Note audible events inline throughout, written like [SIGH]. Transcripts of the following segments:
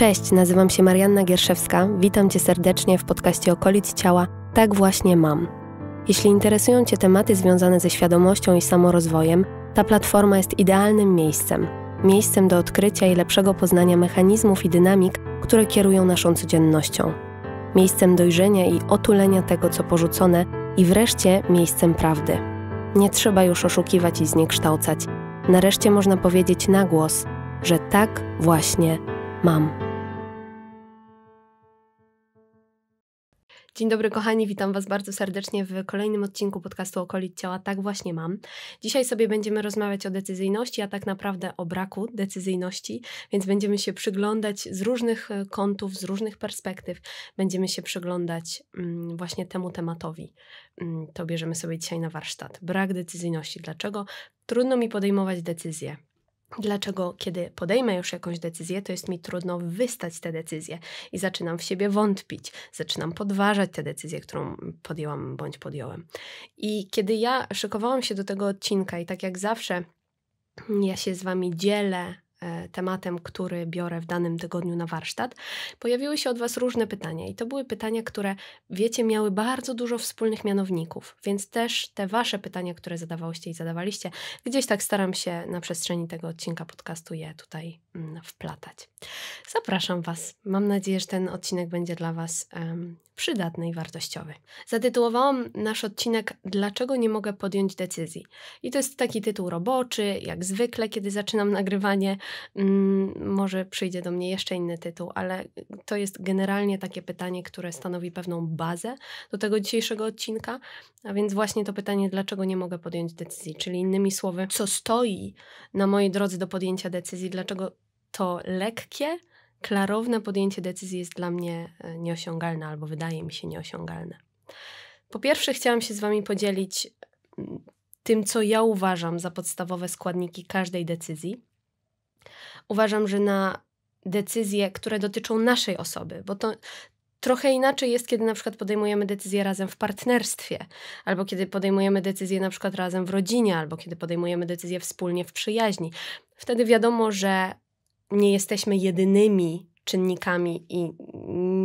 Cześć, nazywam się Marianna Gierszewska. Witam Cię serdecznie w podcaście Okolic Ciała. Tak właśnie mam. Jeśli interesują Cię tematy związane ze świadomością i samorozwojem, ta platforma jest idealnym miejscem. Miejscem do odkrycia i lepszego poznania mechanizmów i dynamik, które kierują naszą codziennością. Miejscem dojrzenia i otulenia tego, co porzucone, i wreszcie miejscem prawdy. Nie trzeba już oszukiwać i zniekształcać. Nareszcie można powiedzieć na głos, że tak właśnie mam. Dzień dobry kochani, witam Was bardzo serdecznie w kolejnym odcinku podcastu Okolic Ciała Tak Właśnie Mam. Dzisiaj sobie będziemy rozmawiać o decyzyjności, a tak naprawdę o braku decyzyjności, więc będziemy się przyglądać z różnych e, kątów, z różnych perspektyw, będziemy się przyglądać mm, właśnie temu tematowi. Mm, to bierzemy sobie dzisiaj na warsztat. Brak decyzyjności. Dlaczego trudno mi podejmować decyzje? Dlaczego, kiedy podejmę już jakąś decyzję, to jest mi trudno wystać tę decyzję i zaczynam w siebie wątpić, zaczynam podważać tę decyzję, którą podjęłam bądź podjąłem. I kiedy ja szykowałam się do tego odcinka, i tak jak zawsze, ja się z Wami dzielę E, tematem, który biorę w danym tygodniu na warsztat, pojawiły się od Was różne pytania. I to były pytania, które, wiecie, miały bardzo dużo wspólnych mianowników, więc też te Wasze pytania, które zadawałyście i zadawaliście, gdzieś tak staram się na przestrzeni tego odcinka podcastu je tutaj mm, wplatać. Zapraszam Was. Mam nadzieję, że ten odcinek będzie dla Was um, przydatny i wartościowy. Zatytułowałam nasz odcinek Dlaczego nie mogę podjąć decyzji? I to jest taki tytuł roboczy, jak zwykle, kiedy zaczynam nagrywanie. Mm, może przyjdzie do mnie jeszcze inny tytuł, ale to jest generalnie takie pytanie, które stanowi pewną bazę do tego dzisiejszego odcinka. A więc właśnie to pytanie, dlaczego nie mogę podjąć decyzji? Czyli innymi słowy, co stoi na mojej drodze do podjęcia decyzji, dlaczego to lekkie, klarowne podjęcie decyzji jest dla mnie e, nieosiągalne albo wydaje mi się nieosiągalne. Po pierwsze, chciałam się z Wami podzielić tym, co ja uważam za podstawowe składniki każdej decyzji. Uważam, że na decyzje, które dotyczą naszej osoby, bo to trochę inaczej jest, kiedy na przykład podejmujemy decyzje razem w partnerstwie, albo kiedy podejmujemy decyzje na przykład razem w rodzinie, albo kiedy podejmujemy decyzje wspólnie w przyjaźni. Wtedy wiadomo, że nie jesteśmy jedynymi czynnikami i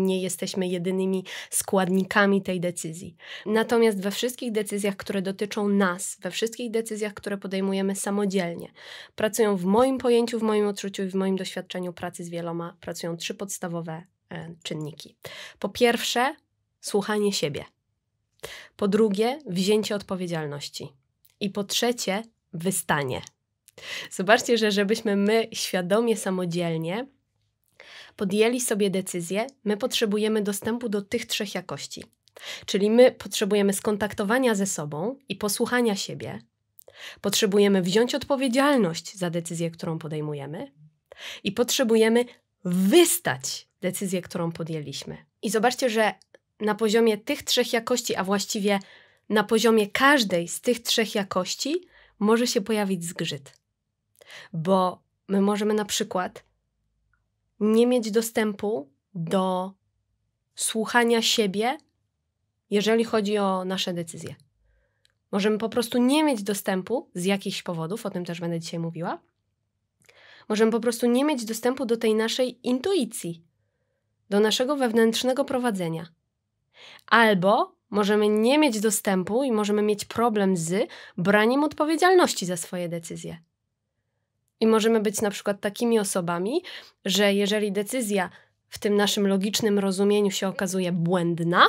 nie jesteśmy jedynymi składnikami tej decyzji. Natomiast we wszystkich decyzjach, które dotyczą nas, we wszystkich decyzjach, które podejmujemy samodzielnie, pracują w moim pojęciu, w moim odczuciu i w moim doświadczeniu pracy z wieloma, pracują trzy podstawowe e, czynniki. Po pierwsze, słuchanie siebie. Po drugie, wzięcie odpowiedzialności. I po trzecie, wystanie. Zobaczcie, że żebyśmy my świadomie, samodzielnie podjęli sobie decyzję, my potrzebujemy dostępu do tych trzech jakości. Czyli my potrzebujemy skontaktowania ze sobą i posłuchania siebie, potrzebujemy wziąć odpowiedzialność za decyzję, którą podejmujemy i potrzebujemy wystać decyzję, którą podjęliśmy. I zobaczcie, że na poziomie tych trzech jakości, a właściwie na poziomie każdej z tych trzech jakości, może się pojawić zgrzyt bo my możemy na przykład nie mieć dostępu do słuchania siebie, jeżeli chodzi o nasze decyzje. Możemy po prostu nie mieć dostępu z jakichś powodów, o tym też będę dzisiaj mówiła. Możemy po prostu nie mieć dostępu do tej naszej intuicji, do naszego wewnętrznego prowadzenia. Albo możemy nie mieć dostępu i możemy mieć problem z braniem odpowiedzialności za swoje decyzje. I możemy być na przykład takimi osobami, że jeżeli decyzja w tym naszym logicznym rozumieniu się okazuje błędna,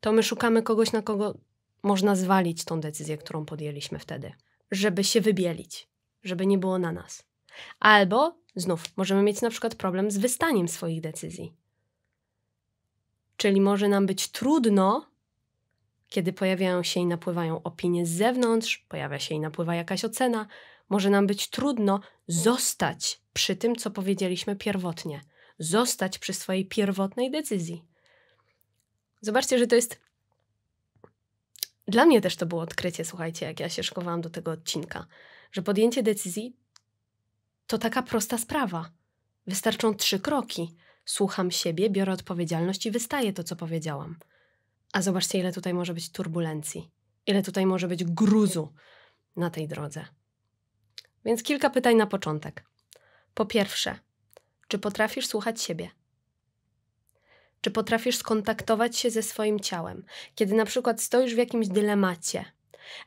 to my szukamy kogoś, na kogo można zwalić tą decyzję, którą podjęliśmy wtedy, żeby się wybielić, żeby nie było na nas. Albo znów możemy mieć na przykład problem z wystaniem swoich decyzji. Czyli może nam być trudno, kiedy pojawiają się i napływają opinie z zewnątrz, pojawia się i napływa jakaś ocena, może nam być trudno zostać przy tym, co powiedzieliśmy pierwotnie, zostać przy swojej pierwotnej decyzji. Zobaczcie, że to jest. Dla mnie też to było odkrycie, słuchajcie, jak ja się szkowałam do tego odcinka, że podjęcie decyzji to taka prosta sprawa. Wystarczą trzy kroki. Słucham siebie, biorę odpowiedzialność i wystaję to, co powiedziałam. A zobaczcie, ile tutaj może być turbulencji, ile tutaj może być gruzu na tej drodze. Więc kilka pytań na początek. Po pierwsze, czy potrafisz słuchać siebie? Czy potrafisz skontaktować się ze swoim ciałem, kiedy na przykład stoisz w jakimś dylemacie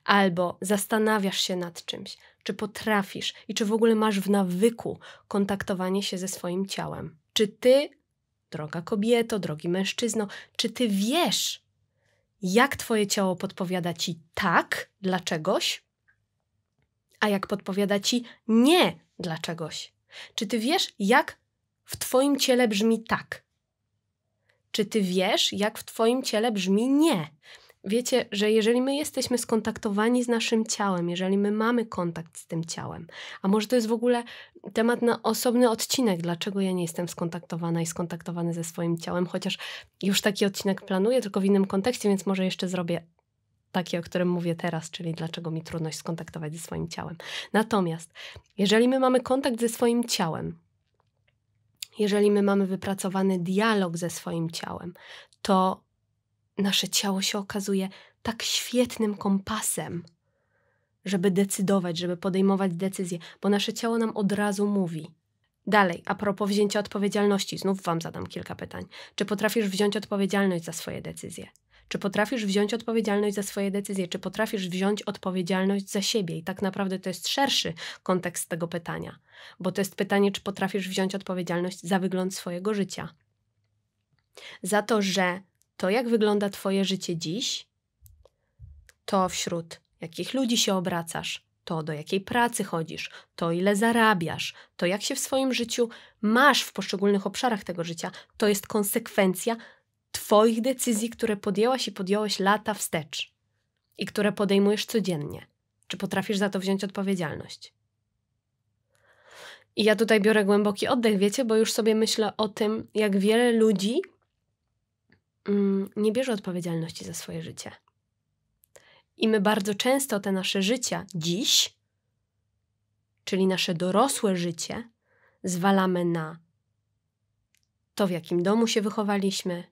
albo zastanawiasz się nad czymś? Czy potrafisz i czy w ogóle masz w nawyku kontaktowanie się ze swoim ciałem? Czy ty, droga kobieto, drogi mężczyzno, czy ty wiesz, jak twoje ciało podpowiada ci tak dla czegoś, a jak podpowiada ci nie dla czegoś. Czy ty wiesz, jak w twoim ciele brzmi tak? Czy ty wiesz, jak w twoim ciele brzmi nie? Wiecie, że jeżeli my jesteśmy skontaktowani z naszym ciałem, jeżeli my mamy kontakt z tym ciałem, a może to jest w ogóle temat na osobny odcinek, dlaczego ja nie jestem skontaktowana i skontaktowany ze swoim ciałem, chociaż już taki odcinek planuję, tylko w innym kontekście, więc może jeszcze zrobię takie, o którym mówię teraz, czyli dlaczego mi trudność skontaktować ze swoim ciałem. Natomiast, jeżeli my mamy kontakt ze swoim ciałem, jeżeli my mamy wypracowany dialog ze swoim ciałem, to nasze ciało się okazuje tak świetnym kompasem, żeby decydować, żeby podejmować decyzje, bo nasze ciało nam od razu mówi. Dalej, a propos wzięcia odpowiedzialności, znów Wam zadam kilka pytań. Czy potrafisz wziąć odpowiedzialność za swoje decyzje? Czy potrafisz wziąć odpowiedzialność za swoje decyzje? Czy potrafisz wziąć odpowiedzialność za siebie? I tak naprawdę to jest szerszy kontekst tego pytania, bo to jest pytanie, czy potrafisz wziąć odpowiedzialność za wygląd swojego życia. Za to, że to, jak wygląda Twoje życie dziś, to wśród jakich ludzi się obracasz, to do jakiej pracy chodzisz, to ile zarabiasz, to jak się w swoim życiu masz w poszczególnych obszarach tego życia, to jest konsekwencja Twoich decyzji, które podjęłaś i podjąłeś lata wstecz i które podejmujesz codziennie? Czy potrafisz za to wziąć odpowiedzialność? I ja tutaj biorę głęboki oddech, wiecie, bo już sobie myślę o tym, jak wiele ludzi mm, nie bierze odpowiedzialności za swoje życie. I my bardzo często te nasze życia dziś, czyli nasze dorosłe życie, zwalamy na to, w jakim domu się wychowaliśmy,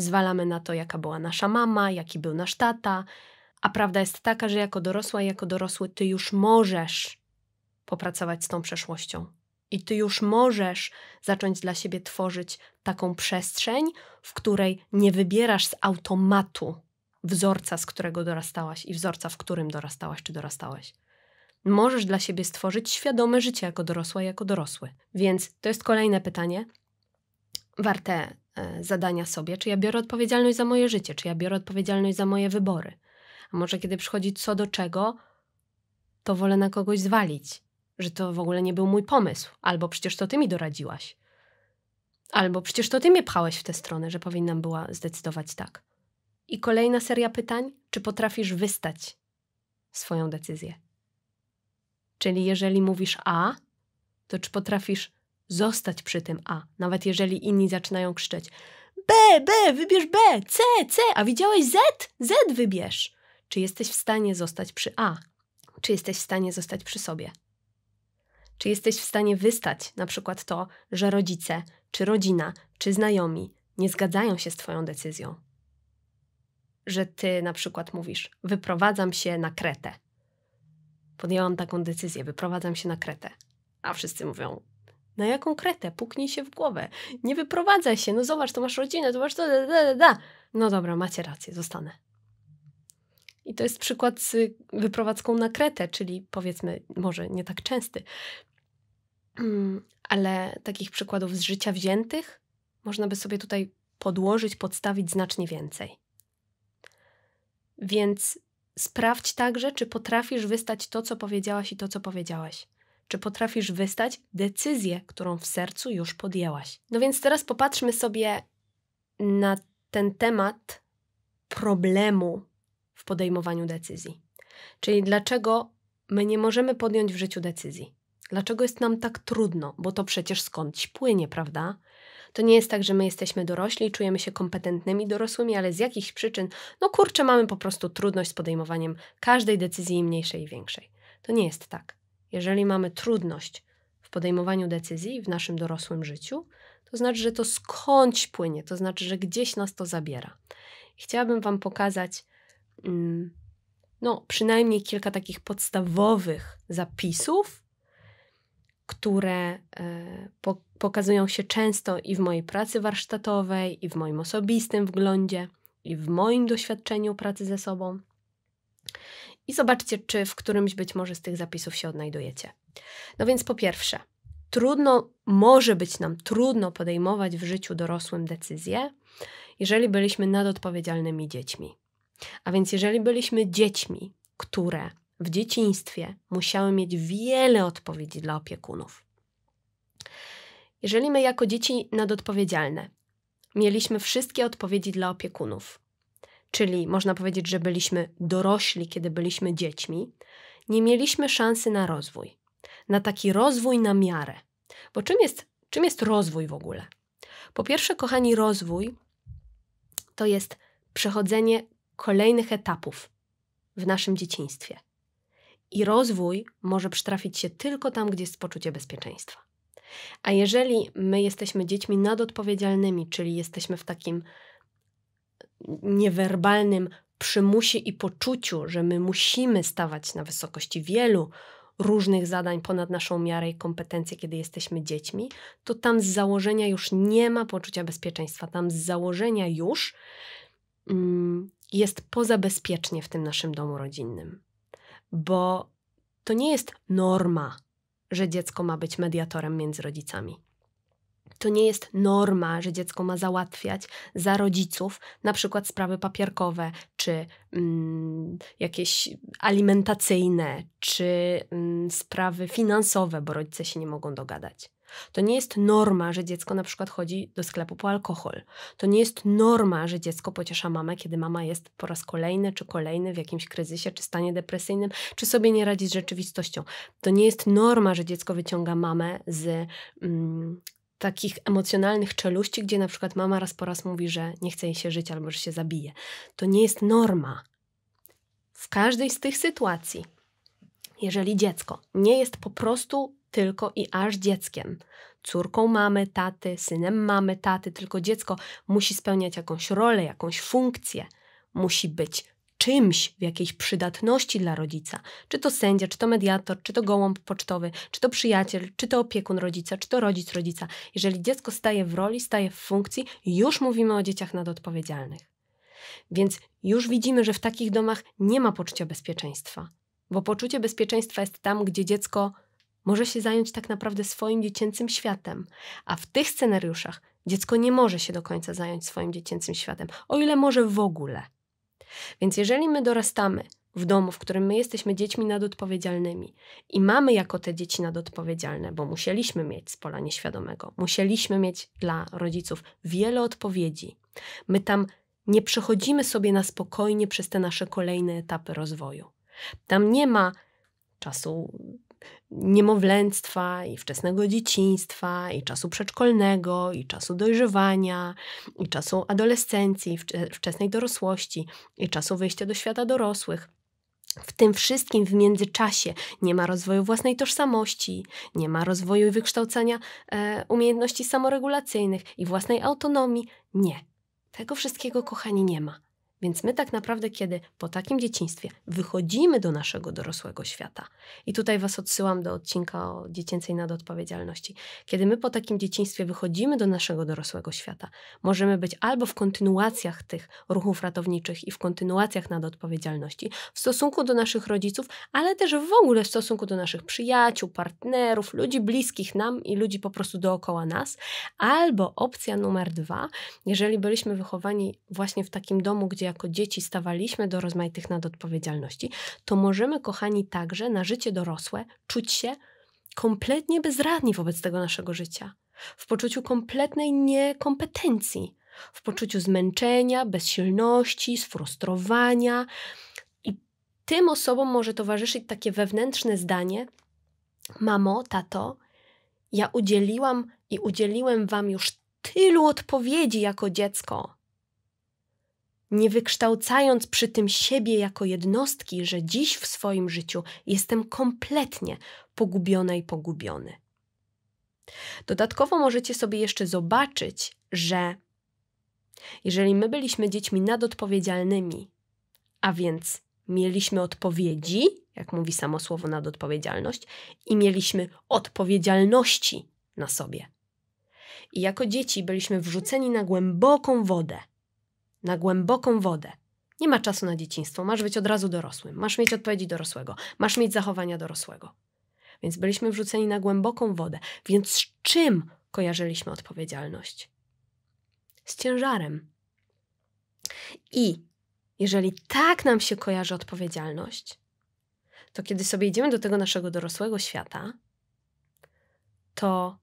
Zwalamy na to, jaka była nasza mama, jaki był nasz tata, a prawda jest taka, że jako dorosła, jako dorosły, ty już możesz popracować z tą przeszłością. I ty już możesz zacząć dla siebie tworzyć taką przestrzeń, w której nie wybierasz z automatu wzorca, z którego dorastałaś i wzorca, w którym dorastałaś czy dorastałeś. Możesz dla siebie stworzyć świadome życie jako dorosła, jako dorosły. Więc to jest kolejne pytanie, warte E, zadania sobie, czy ja biorę odpowiedzialność za moje życie, czy ja biorę odpowiedzialność za moje wybory. A może kiedy przychodzi co do czego, to wolę na kogoś zwalić, że to w ogóle nie był mój pomysł, albo przecież to ty mi doradziłaś, albo przecież to ty mnie pchałeś w tę stronę, że powinnam była zdecydować tak. I kolejna seria pytań, czy potrafisz wystać swoją decyzję? Czyli jeżeli mówisz A, to czy potrafisz Zostać przy tym A, nawet jeżeli inni zaczynają krzyczeć B, B, wybierz B, C, C, a widziałeś Z? Z wybierz. Czy jesteś w stanie zostać przy A? Czy jesteś w stanie zostać przy sobie? Czy jesteś w stanie wystać na przykład to, że rodzice, czy rodzina, czy znajomi nie zgadzają się z Twoją decyzją? Że Ty na przykład mówisz: Wyprowadzam się na kretę. Podjęłam taką decyzję, wyprowadzam się na kretę. A wszyscy mówią: na jaką kretę? Puknij się w głowę. Nie wyprowadzaj się. No zobacz, to masz rodzinę, to masz to, da, da, da. No dobra, macie rację, zostanę. I to jest przykład z wyprowadzką na kretę, czyli powiedzmy, może nie tak częsty. [CLEARS THROAT] Ale takich przykładów z życia wziętych można by sobie tutaj podłożyć, podstawić znacznie więcej. Więc sprawdź także, czy potrafisz wystać to, co powiedziałaś i to, co powiedziałaś czy potrafisz wystać decyzję, którą w sercu już podjęłaś. No więc teraz popatrzmy sobie na ten temat problemu w podejmowaniu decyzji. Czyli dlaczego my nie możemy podjąć w życiu decyzji? Dlaczego jest nam tak trudno? Bo to przecież skądś płynie, prawda? To nie jest tak, że my jesteśmy dorośli czujemy się kompetentnymi dorosłymi, ale z jakichś przyczyn, no kurczę, mamy po prostu trudność z podejmowaniem każdej decyzji, mniejszej i większej. To nie jest tak. Jeżeli mamy trudność w podejmowaniu decyzji w naszym dorosłym życiu, to znaczy, że to skądś płynie, to znaczy, że gdzieś nas to zabiera. chciałabym Wam pokazać mm, no, przynajmniej kilka takich podstawowych zapisów, które e, pokazują się często i w mojej pracy warsztatowej, i w moim osobistym wglądzie, i w moim doświadczeniu pracy ze sobą i zobaczcie, czy w którymś być może z tych zapisów się odnajdujecie. No więc po pierwsze, trudno, może być nam trudno podejmować w życiu dorosłym decyzje, jeżeli byliśmy nadodpowiedzialnymi dziećmi. A więc jeżeli byliśmy dziećmi, które w dzieciństwie musiały mieć wiele odpowiedzi dla opiekunów. Jeżeli my jako dzieci nadodpowiedzialne mieliśmy wszystkie odpowiedzi dla opiekunów, czyli można powiedzieć, że byliśmy dorośli, kiedy byliśmy dziećmi, nie mieliśmy szansy na rozwój, na taki rozwój na miarę. Bo czym jest, czym jest rozwój w ogóle? Po pierwsze, kochani, rozwój to jest przechodzenie kolejnych etapów w naszym dzieciństwie. I rozwój może przytrafić się tylko tam, gdzie jest poczucie bezpieczeństwa. A jeżeli my jesteśmy dziećmi nadodpowiedzialnymi, czyli jesteśmy w takim niewerbalnym przymusie i poczuciu, że my musimy stawać na wysokości wielu różnych zadań ponad naszą miarę i kompetencje, kiedy jesteśmy dziećmi, to tam z założenia już nie ma poczucia bezpieczeństwa. Tam z założenia już mm, jest poza bezpiecznie w tym naszym domu rodzinnym. Bo to nie jest norma, że dziecko ma być mediatorem między rodzicami. To nie jest norma, że dziecko ma załatwiać za rodziców na przykład sprawy papierkowe, czy mm, jakieś alimentacyjne, czy mm, sprawy finansowe, bo rodzice się nie mogą dogadać. To nie jest norma, że dziecko na przykład chodzi do sklepu po alkohol. To nie jest norma, że dziecko pociesza mamę, kiedy mama jest po raz kolejny czy kolejny w jakimś kryzysie, czy stanie depresyjnym, czy sobie nie radzi z rzeczywistością. To nie jest norma, że dziecko wyciąga mamę z mm, takich emocjonalnych czeluści, gdzie na przykład mama raz po raz mówi, że nie chce jej się żyć albo że się zabije. To nie jest norma. W każdej z tych sytuacji, jeżeli dziecko nie jest po prostu tylko i aż dzieckiem, córką mamy, taty, synem mamy, taty, tylko dziecko musi spełniać jakąś rolę, jakąś funkcję, musi być czymś, w jakiejś przydatności dla rodzica, czy to sędzia, czy to mediator, czy to gołąb pocztowy, czy to przyjaciel, czy to opiekun rodzica, czy to rodzic rodzica. Jeżeli dziecko staje w roli, staje w funkcji, już mówimy o dzieciach nadodpowiedzialnych. Więc już widzimy, że w takich domach nie ma poczucia bezpieczeństwa, bo poczucie bezpieczeństwa jest tam, gdzie dziecko może się zająć tak naprawdę swoim dziecięcym światem, a w tych scenariuszach dziecko nie może się do końca zająć swoim dziecięcym światem, o ile może w ogóle. Więc jeżeli my dorastamy w domu, w którym my jesteśmy dziećmi nadodpowiedzialnymi i mamy jako te dzieci nadodpowiedzialne, bo musieliśmy mieć z pola nieświadomego, musieliśmy mieć dla rodziców wiele odpowiedzi. My tam nie przechodzimy sobie na spokojnie przez te nasze kolejne etapy rozwoju. Tam nie ma czasu niemowlęctwa i wczesnego dzieciństwa, i czasu przedszkolnego, i czasu dojrzewania, i czasu adolescencji, wczesnej dorosłości, i czasu wyjścia do świata dorosłych. W tym wszystkim w międzyczasie nie ma rozwoju własnej tożsamości, nie ma rozwoju i wykształcania e, umiejętności samoregulacyjnych i własnej autonomii. Nie. Tego wszystkiego, kochani, nie ma. Więc my tak naprawdę, kiedy po takim dzieciństwie wychodzimy do naszego dorosłego świata, i tutaj Was odsyłam do odcinka o dziecięcej nadodpowiedzialności, kiedy my po takim dzieciństwie wychodzimy do naszego dorosłego świata, możemy być albo w kontynuacjach tych ruchów ratowniczych i w kontynuacjach nadodpowiedzialności w stosunku do naszych rodziców, ale też w ogóle w stosunku do naszych przyjaciół, partnerów, ludzi bliskich nam i ludzi po prostu dookoła nas, albo opcja numer dwa, jeżeli byliśmy wychowani właśnie w takim domu, gdzie jako dzieci stawaliśmy do rozmaitych nadodpowiedzialności, to możemy, kochani, także na życie dorosłe czuć się kompletnie bezradni wobec tego naszego życia, w poczuciu kompletnej niekompetencji, w poczuciu zmęczenia, bezsilności, sfrustrowania. I tym osobom może towarzyszyć takie wewnętrzne zdanie: Mamo, tato, ja udzieliłam i udzieliłem wam już tylu odpowiedzi jako dziecko nie wykształcając przy tym siebie jako jednostki, że dziś w swoim życiu jestem kompletnie pogubiona i pogubiony. Dodatkowo możecie sobie jeszcze zobaczyć, że jeżeli my byliśmy dziećmi nadodpowiedzialnymi, a więc mieliśmy odpowiedzi, jak mówi samo słowo nadodpowiedzialność, i mieliśmy odpowiedzialności na sobie. I jako dzieci byliśmy wrzuceni na głęboką wodę na głęboką wodę. Nie ma czasu na dzieciństwo, masz być od razu dorosłym, masz mieć odpowiedzi dorosłego, masz mieć zachowania dorosłego. Więc byliśmy wrzuceni na głęboką wodę. Więc z czym kojarzyliśmy odpowiedzialność? Z ciężarem. I jeżeli tak nam się kojarzy odpowiedzialność, to kiedy sobie idziemy do tego naszego dorosłego świata, to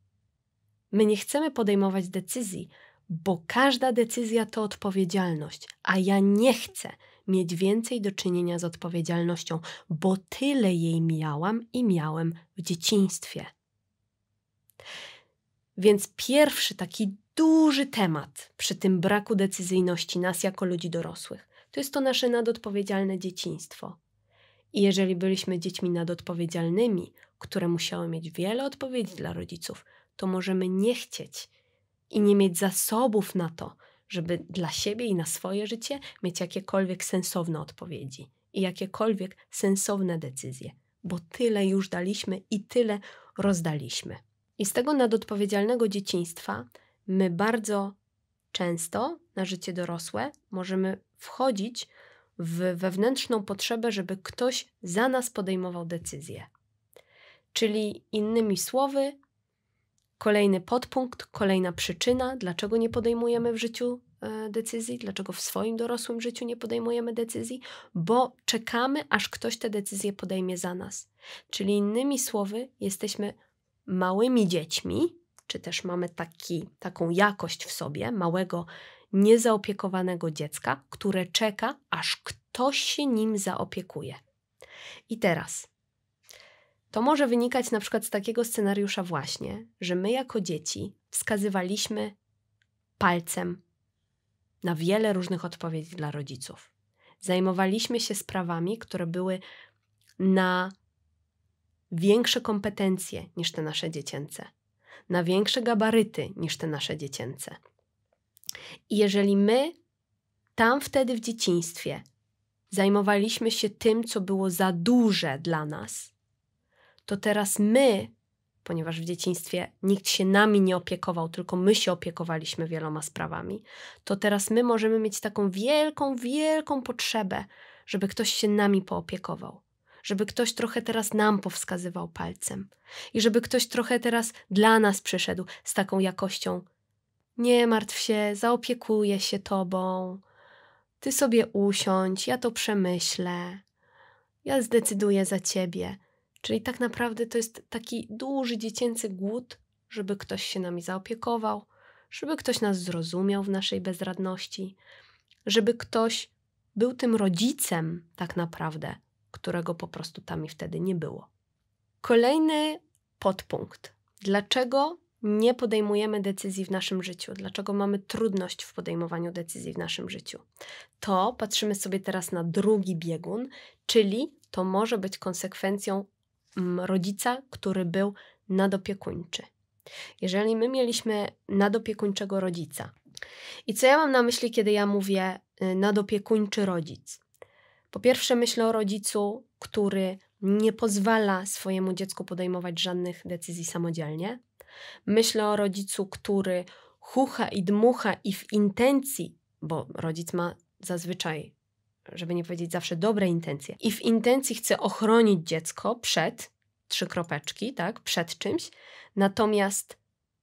my nie chcemy podejmować decyzji, bo każda decyzja to odpowiedzialność, a ja nie chcę mieć więcej do czynienia z odpowiedzialnością, bo tyle jej miałam i miałem w dzieciństwie. Więc pierwszy taki duży temat przy tym braku decyzyjności nas jako ludzi dorosłych to jest to nasze nadodpowiedzialne dzieciństwo. I jeżeli byliśmy dziećmi nadodpowiedzialnymi, które musiały mieć wiele odpowiedzi dla rodziców, to możemy nie chcieć i nie mieć zasobów na to, żeby dla siebie i na swoje życie mieć jakiekolwiek sensowne odpowiedzi i jakiekolwiek sensowne decyzje, bo tyle już daliśmy i tyle rozdaliśmy. I z tego nadodpowiedzialnego dzieciństwa my bardzo często na życie dorosłe możemy wchodzić w wewnętrzną potrzebę, żeby ktoś za nas podejmował decyzję. Czyli innymi słowy, kolejny podpunkt, kolejna przyczyna, dlaczego nie podejmujemy w życiu e, decyzji, dlaczego w swoim dorosłym życiu nie podejmujemy decyzji, bo czekamy, aż ktoś te decyzje podejmie za nas. Czyli innymi słowy, jesteśmy małymi dziećmi, czy też mamy taki, taką jakość w sobie małego, niezaopiekowanego dziecka, które czeka, aż ktoś się nim zaopiekuje. I teraz to może wynikać na przykład z takiego scenariusza właśnie, że my jako dzieci wskazywaliśmy palcem na wiele różnych odpowiedzi dla rodziców. Zajmowaliśmy się sprawami, które były na większe kompetencje niż te nasze dziecięce, na większe gabaryty niż te nasze dziecięce. I jeżeli my tam wtedy w dzieciństwie zajmowaliśmy się tym, co było za duże dla nas, to teraz my, ponieważ w dzieciństwie nikt się nami nie opiekował, tylko my się opiekowaliśmy wieloma sprawami, to teraz my możemy mieć taką wielką, wielką potrzebę, żeby ktoś się nami poopiekował żeby ktoś trochę teraz nam powskazywał palcem i żeby ktoś trochę teraz dla nas przyszedł z taką jakością. Nie martw się, zaopiekuję się tobą. Ty sobie usiądź, ja to przemyślę. Ja zdecyduję za ciebie. Czyli tak naprawdę to jest taki duży dziecięcy głód, żeby ktoś się nami zaopiekował, żeby ktoś nas zrozumiał w naszej bezradności, żeby ktoś był tym rodzicem tak naprawdę, którego po prostu tam i wtedy nie było. Kolejny podpunkt. Dlaczego nie podejmujemy decyzji w naszym życiu? Dlaczego mamy trudność w podejmowaniu decyzji w naszym życiu? To patrzymy sobie teraz na drugi biegun, czyli to może być konsekwencją rodzica, który był nadopiekuńczy. Jeżeli my mieliśmy nadopiekuńczego rodzica. I co ja mam na myśli, kiedy ja mówię y, nadopiekuńczy rodzic? Po pierwsze, myślę o rodzicu, który nie pozwala swojemu dziecku podejmować żadnych decyzji samodzielnie. Myślę o rodzicu, który hucha i dmucha i w intencji, bo rodzic ma zazwyczaj żeby nie powiedzieć zawsze dobre intencje. I w intencji chcę ochronić dziecko przed, trzy kropeczki, tak, przed czymś, natomiast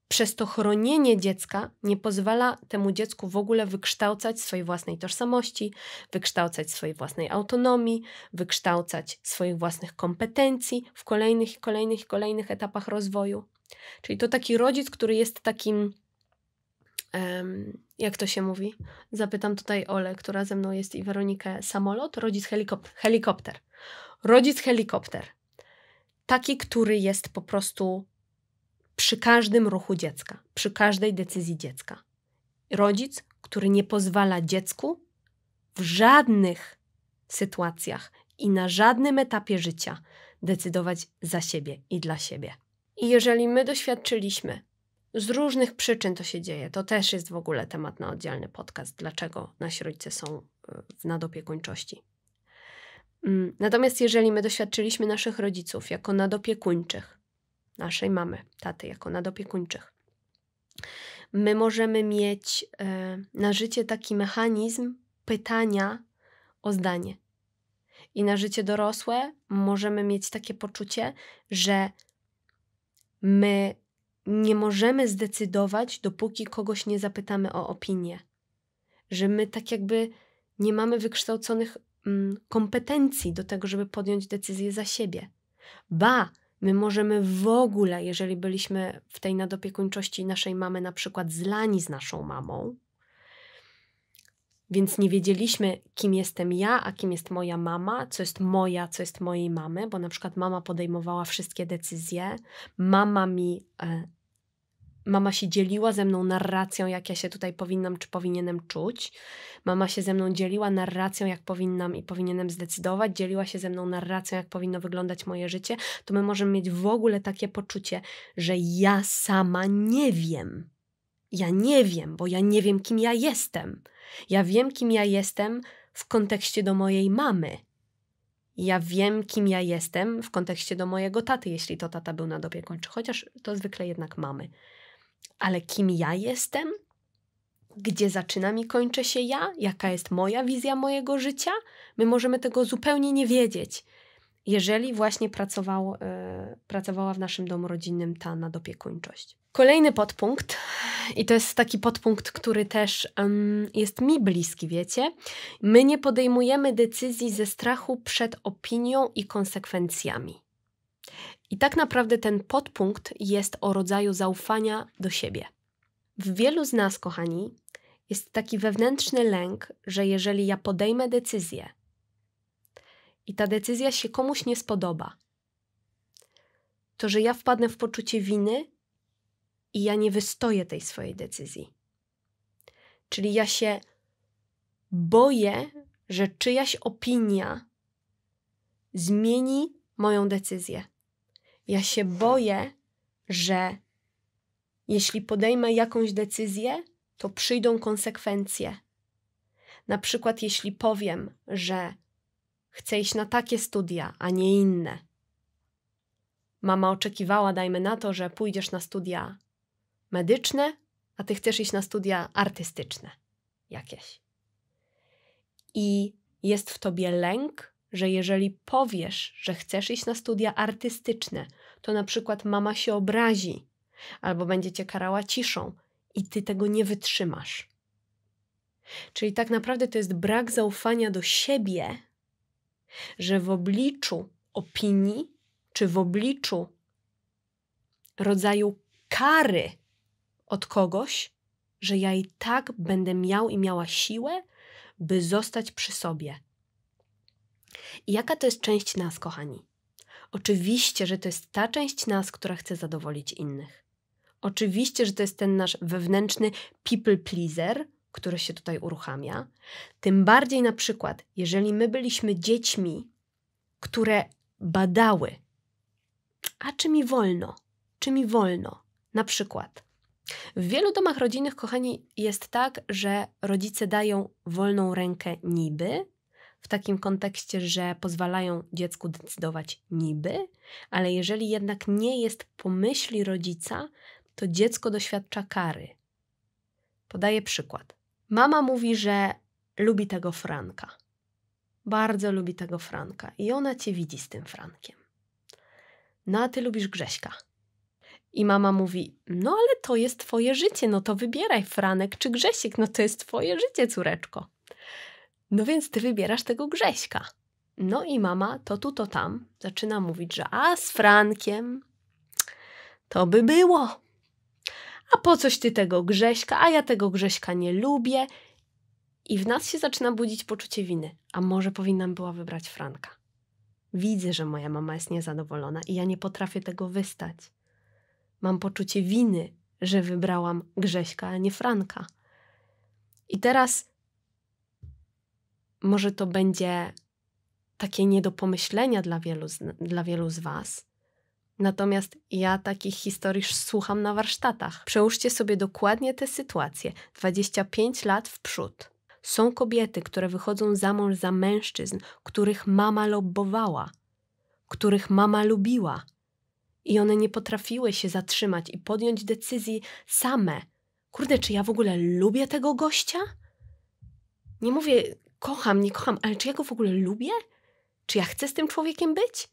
przez to chronienie dziecka nie pozwala temu dziecku w ogóle wykształcać swojej własnej tożsamości, wykształcać swojej własnej autonomii, wykształcać swoich własnych kompetencji w kolejnych, kolejnych, kolejnych etapach rozwoju. Czyli to taki rodzic, który jest takim jak to się mówi? Zapytam tutaj Ole, która ze mną jest i Weronikę, samolot, rodzic helikopter. helikopter. Rodzic helikopter. Taki, który jest po prostu przy każdym ruchu dziecka, przy każdej decyzji dziecka. Rodzic, który nie pozwala dziecku w żadnych sytuacjach i na żadnym etapie życia decydować za siebie i dla siebie. I jeżeli my doświadczyliśmy z różnych przyczyn to się dzieje. To też jest w ogóle temat na oddzielny podcast, dlaczego nasi rodzice są y, w nadopiekuńczości. Mm, natomiast jeżeli my doświadczyliśmy naszych rodziców jako nadopiekuńczych, naszej mamy, taty jako nadopiekuńczych, my możemy mieć y, na życie taki mechanizm pytania o zdanie. I na życie dorosłe możemy mieć takie poczucie, że my nie możemy zdecydować, dopóki kogoś nie zapytamy o opinię. Że my tak jakby nie mamy wykształconych mm, kompetencji do tego, żeby podjąć decyzję za siebie. Ba, my możemy w ogóle, jeżeli byliśmy w tej nadopiekuńczości naszej mamy, na przykład zlani z naszą mamą, więc nie wiedzieliśmy, kim jestem ja, a kim jest moja mama, co jest moja, co jest mojej mamy, bo na przykład mama podejmowała wszystkie decyzje, mama mi. E, mama się dzieliła ze mną narracją, jak ja się tutaj powinnam czy powinienem czuć. Mama się ze mną dzieliła narracją, jak powinnam i powinienem zdecydować, dzieliła się ze mną narracją, jak powinno wyglądać moje życie. To my możemy mieć w ogóle takie poczucie, że ja sama nie wiem. Ja nie wiem, bo ja nie wiem, kim ja jestem. Ja wiem, kim ja jestem w kontekście do mojej mamy. Ja wiem, kim ja jestem w kontekście do mojego taty, jeśli to tata był na kończy, chociaż to zwykle jednak mamy. Ale kim ja jestem? Gdzie zaczyna mi kończę się ja? Jaka jest moja wizja mojego życia? My możemy tego zupełnie nie wiedzieć jeżeli właśnie pracował, e, pracowała w naszym domu rodzinnym ta nadopiekuńczość. Kolejny podpunkt, i to jest taki podpunkt, który też jest mi bliski, wiecie. My nie podejmujemy decyzji ze strachu przed opinią i konsekwencjami. I tak naprawdę ten podpunkt jest o rodzaju zaufania do siebie. W wielu z nas, kochani, jest taki wewnętrzny lęk, że jeżeli ja podejmę decyzję, i ta decyzja się komuś nie spodoba. To, że ja wpadnę w poczucie winy i ja nie wystoję tej swojej decyzji. Czyli ja się boję, że czyjaś opinia zmieni moją decyzję. Ja się boję, że jeśli podejmę jakąś decyzję, to przyjdą konsekwencje. Na przykład, jeśli powiem, że chce iść na takie studia, a nie inne. Mama oczekiwała, dajmy na to, że pójdziesz na studia medyczne, a ty chcesz iść na studia artystyczne jakieś. I jest w tobie lęk, że jeżeli powiesz, że chcesz iść na studia artystyczne, to na przykład mama się obrazi albo będzie cię karała ciszą i ty tego nie wytrzymasz. Czyli tak naprawdę to jest brak zaufania do siebie, że w obliczu opinii czy w obliczu rodzaju kary od kogoś, że ja i tak będę miał i miała siłę, by zostać przy sobie. I jaka to jest część nas, kochani? Oczywiście, że to jest ta część nas, która chce zadowolić innych. Oczywiście, że to jest ten nasz wewnętrzny people pleaser, które się tutaj uruchamia. Tym bardziej na przykład, jeżeli my byliśmy dziećmi, które badały, a czy mi wolno, czy mi wolno, na przykład. W wielu domach rodzinnych, kochani, jest tak, że rodzice dają wolną rękę niby, w takim kontekście, że pozwalają dziecku decydować niby, ale jeżeli jednak nie jest pomyśli rodzica, to dziecko doświadcza kary. Podaję przykład. Mama mówi, że lubi tego Franka. Bardzo lubi tego Franka i ona cię widzi z tym Frankiem. No a ty lubisz Grześka. I mama mówi: No ale to jest twoje życie, no to wybieraj Franek czy Grzesiek, no to jest twoje życie, córeczko. No więc ty wybierasz tego Grześka. No i mama to tu, to tam zaczyna mówić, że a z Frankiem to by było a po coś ty tego Grześka, a ja tego Grześka nie lubię. I w nas się zaczyna budzić poczucie winy. A może powinnam była wybrać Franka. Widzę, że moja mama jest niezadowolona i ja nie potrafię tego wystać. Mam poczucie winy, że wybrałam Grześka, a nie Franka. I teraz może to będzie takie nie do pomyślenia dla wielu z, dla wielu z Was, Natomiast ja takich historii słucham na warsztatach. Przełóżcie sobie dokładnie te sytuacje 25 lat w przód. Są kobiety, które wychodzą za mąż za mężczyzn, których mama lobbowała, których mama lubiła. I one nie potrafiły się zatrzymać i podjąć decyzji same. Kurde, czy ja w ogóle lubię tego gościa? Nie mówię kocham, nie kocham, ale czy ja go w ogóle lubię? Czy ja chcę z tym człowiekiem być?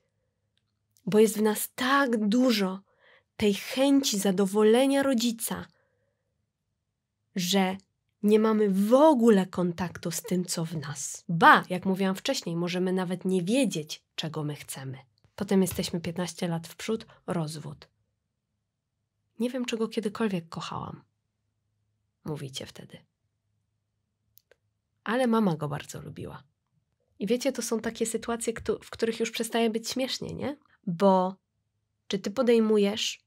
bo jest w nas tak dużo tej chęci zadowolenia rodzica, że nie mamy w ogóle kontaktu z tym, co w nas. Ba, jak mówiłam wcześniej, możemy nawet nie wiedzieć, czego my chcemy. Potem jesteśmy 15 lat w przód, rozwód. Nie wiem, czego kiedykolwiek kochałam. Mówicie wtedy. Ale mama go bardzo lubiła. I wiecie, to są takie sytuacje, w których już przestaje być śmiesznie, nie? bo czy ty podejmujesz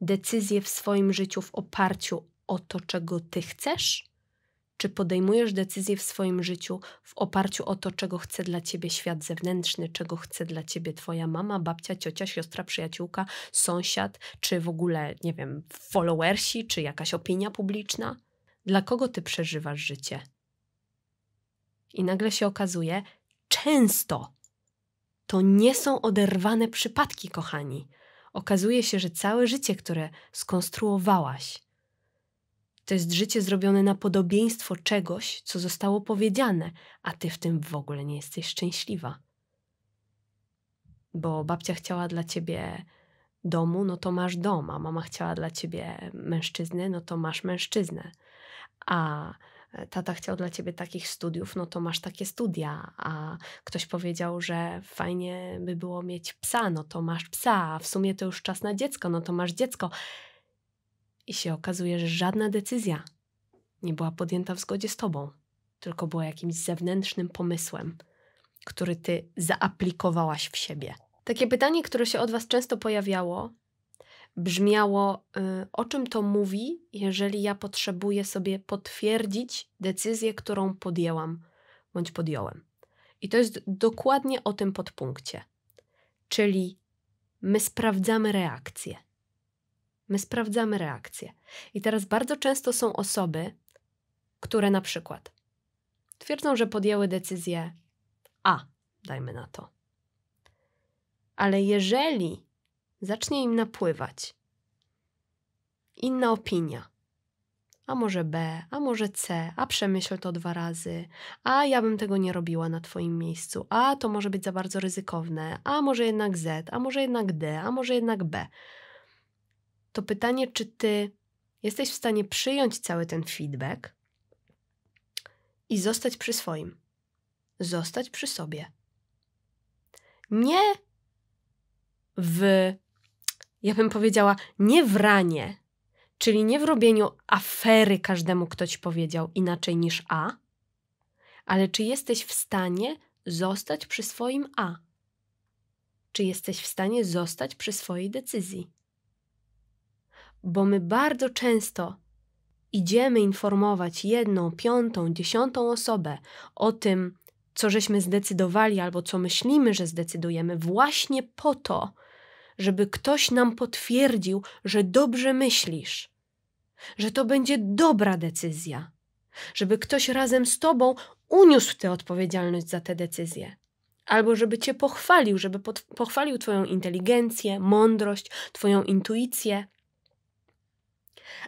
decyzje w swoim życiu w oparciu o to, czego ty chcesz? Czy podejmujesz decyzje w swoim życiu w oparciu o to, czego chce dla ciebie świat zewnętrzny, czego chce dla ciebie twoja mama, babcia, ciocia, siostra, przyjaciółka, sąsiad, czy w ogóle, nie wiem, followersi, czy jakaś opinia publiczna? Dla kogo ty przeżywasz życie? I nagle się okazuje, często to nie są oderwane przypadki, kochani. Okazuje się, że całe życie, które skonstruowałaś, to jest życie zrobione na podobieństwo czegoś, co zostało powiedziane, a ty w tym w ogóle nie jesteś szczęśliwa. Bo babcia chciała dla ciebie domu, no to masz dom, a mama chciała dla ciebie mężczyzny, no to masz mężczyznę. A tata chciał dla ciebie takich studiów, no to masz takie studia, a ktoś powiedział, że fajnie by było mieć psa, no to masz psa, a w sumie to już czas na dziecko, no to masz dziecko. I się okazuje, że żadna decyzja nie była podjęta w zgodzie z tobą, tylko była jakimś zewnętrznym pomysłem, który ty zaaplikowałaś w siebie. Takie pytanie, które się od was często pojawiało, brzmiało: y, O czym to mówi, jeżeli ja potrzebuję sobie potwierdzić decyzję, którą podjęłam bądź podjąłem? I to jest dokładnie o tym podpunkcie. Czyli my sprawdzamy reakcję. My sprawdzamy reakcję. I teraz bardzo często są osoby, które na przykład twierdzą, że podjęły decyzję A, dajmy na to. Ale jeżeli zacznie im napływać. Inna opinia. A może B, a może C, a przemyśl to dwa razy, a ja bym tego nie robiła na Twoim miejscu, a to może być za bardzo ryzykowne, a może jednak Z, a może jednak D, a może jednak B. To pytanie, czy Ty jesteś w stanie przyjąć cały ten feedback i zostać przy swoim, zostać przy sobie. Nie w ja bym powiedziała, nie wranie, czyli nie w robieniu afery każdemu, kto ci powiedział inaczej niż A, ale czy jesteś w stanie zostać przy swoim A? Czy jesteś w stanie zostać przy swojej decyzji? Bo my bardzo często idziemy informować jedną, piątą, dziesiątą osobę o tym, co żeśmy zdecydowali albo co myślimy, że zdecydujemy, właśnie po to, żeby ktoś nam potwierdził, że dobrze myślisz, że to będzie dobra decyzja, żeby ktoś razem z Tobą uniósł tę odpowiedzialność za tę decyzję. Albo żeby Cię pochwalił, żeby pochwalił Twoją inteligencję, mądrość, Twoją intuicję.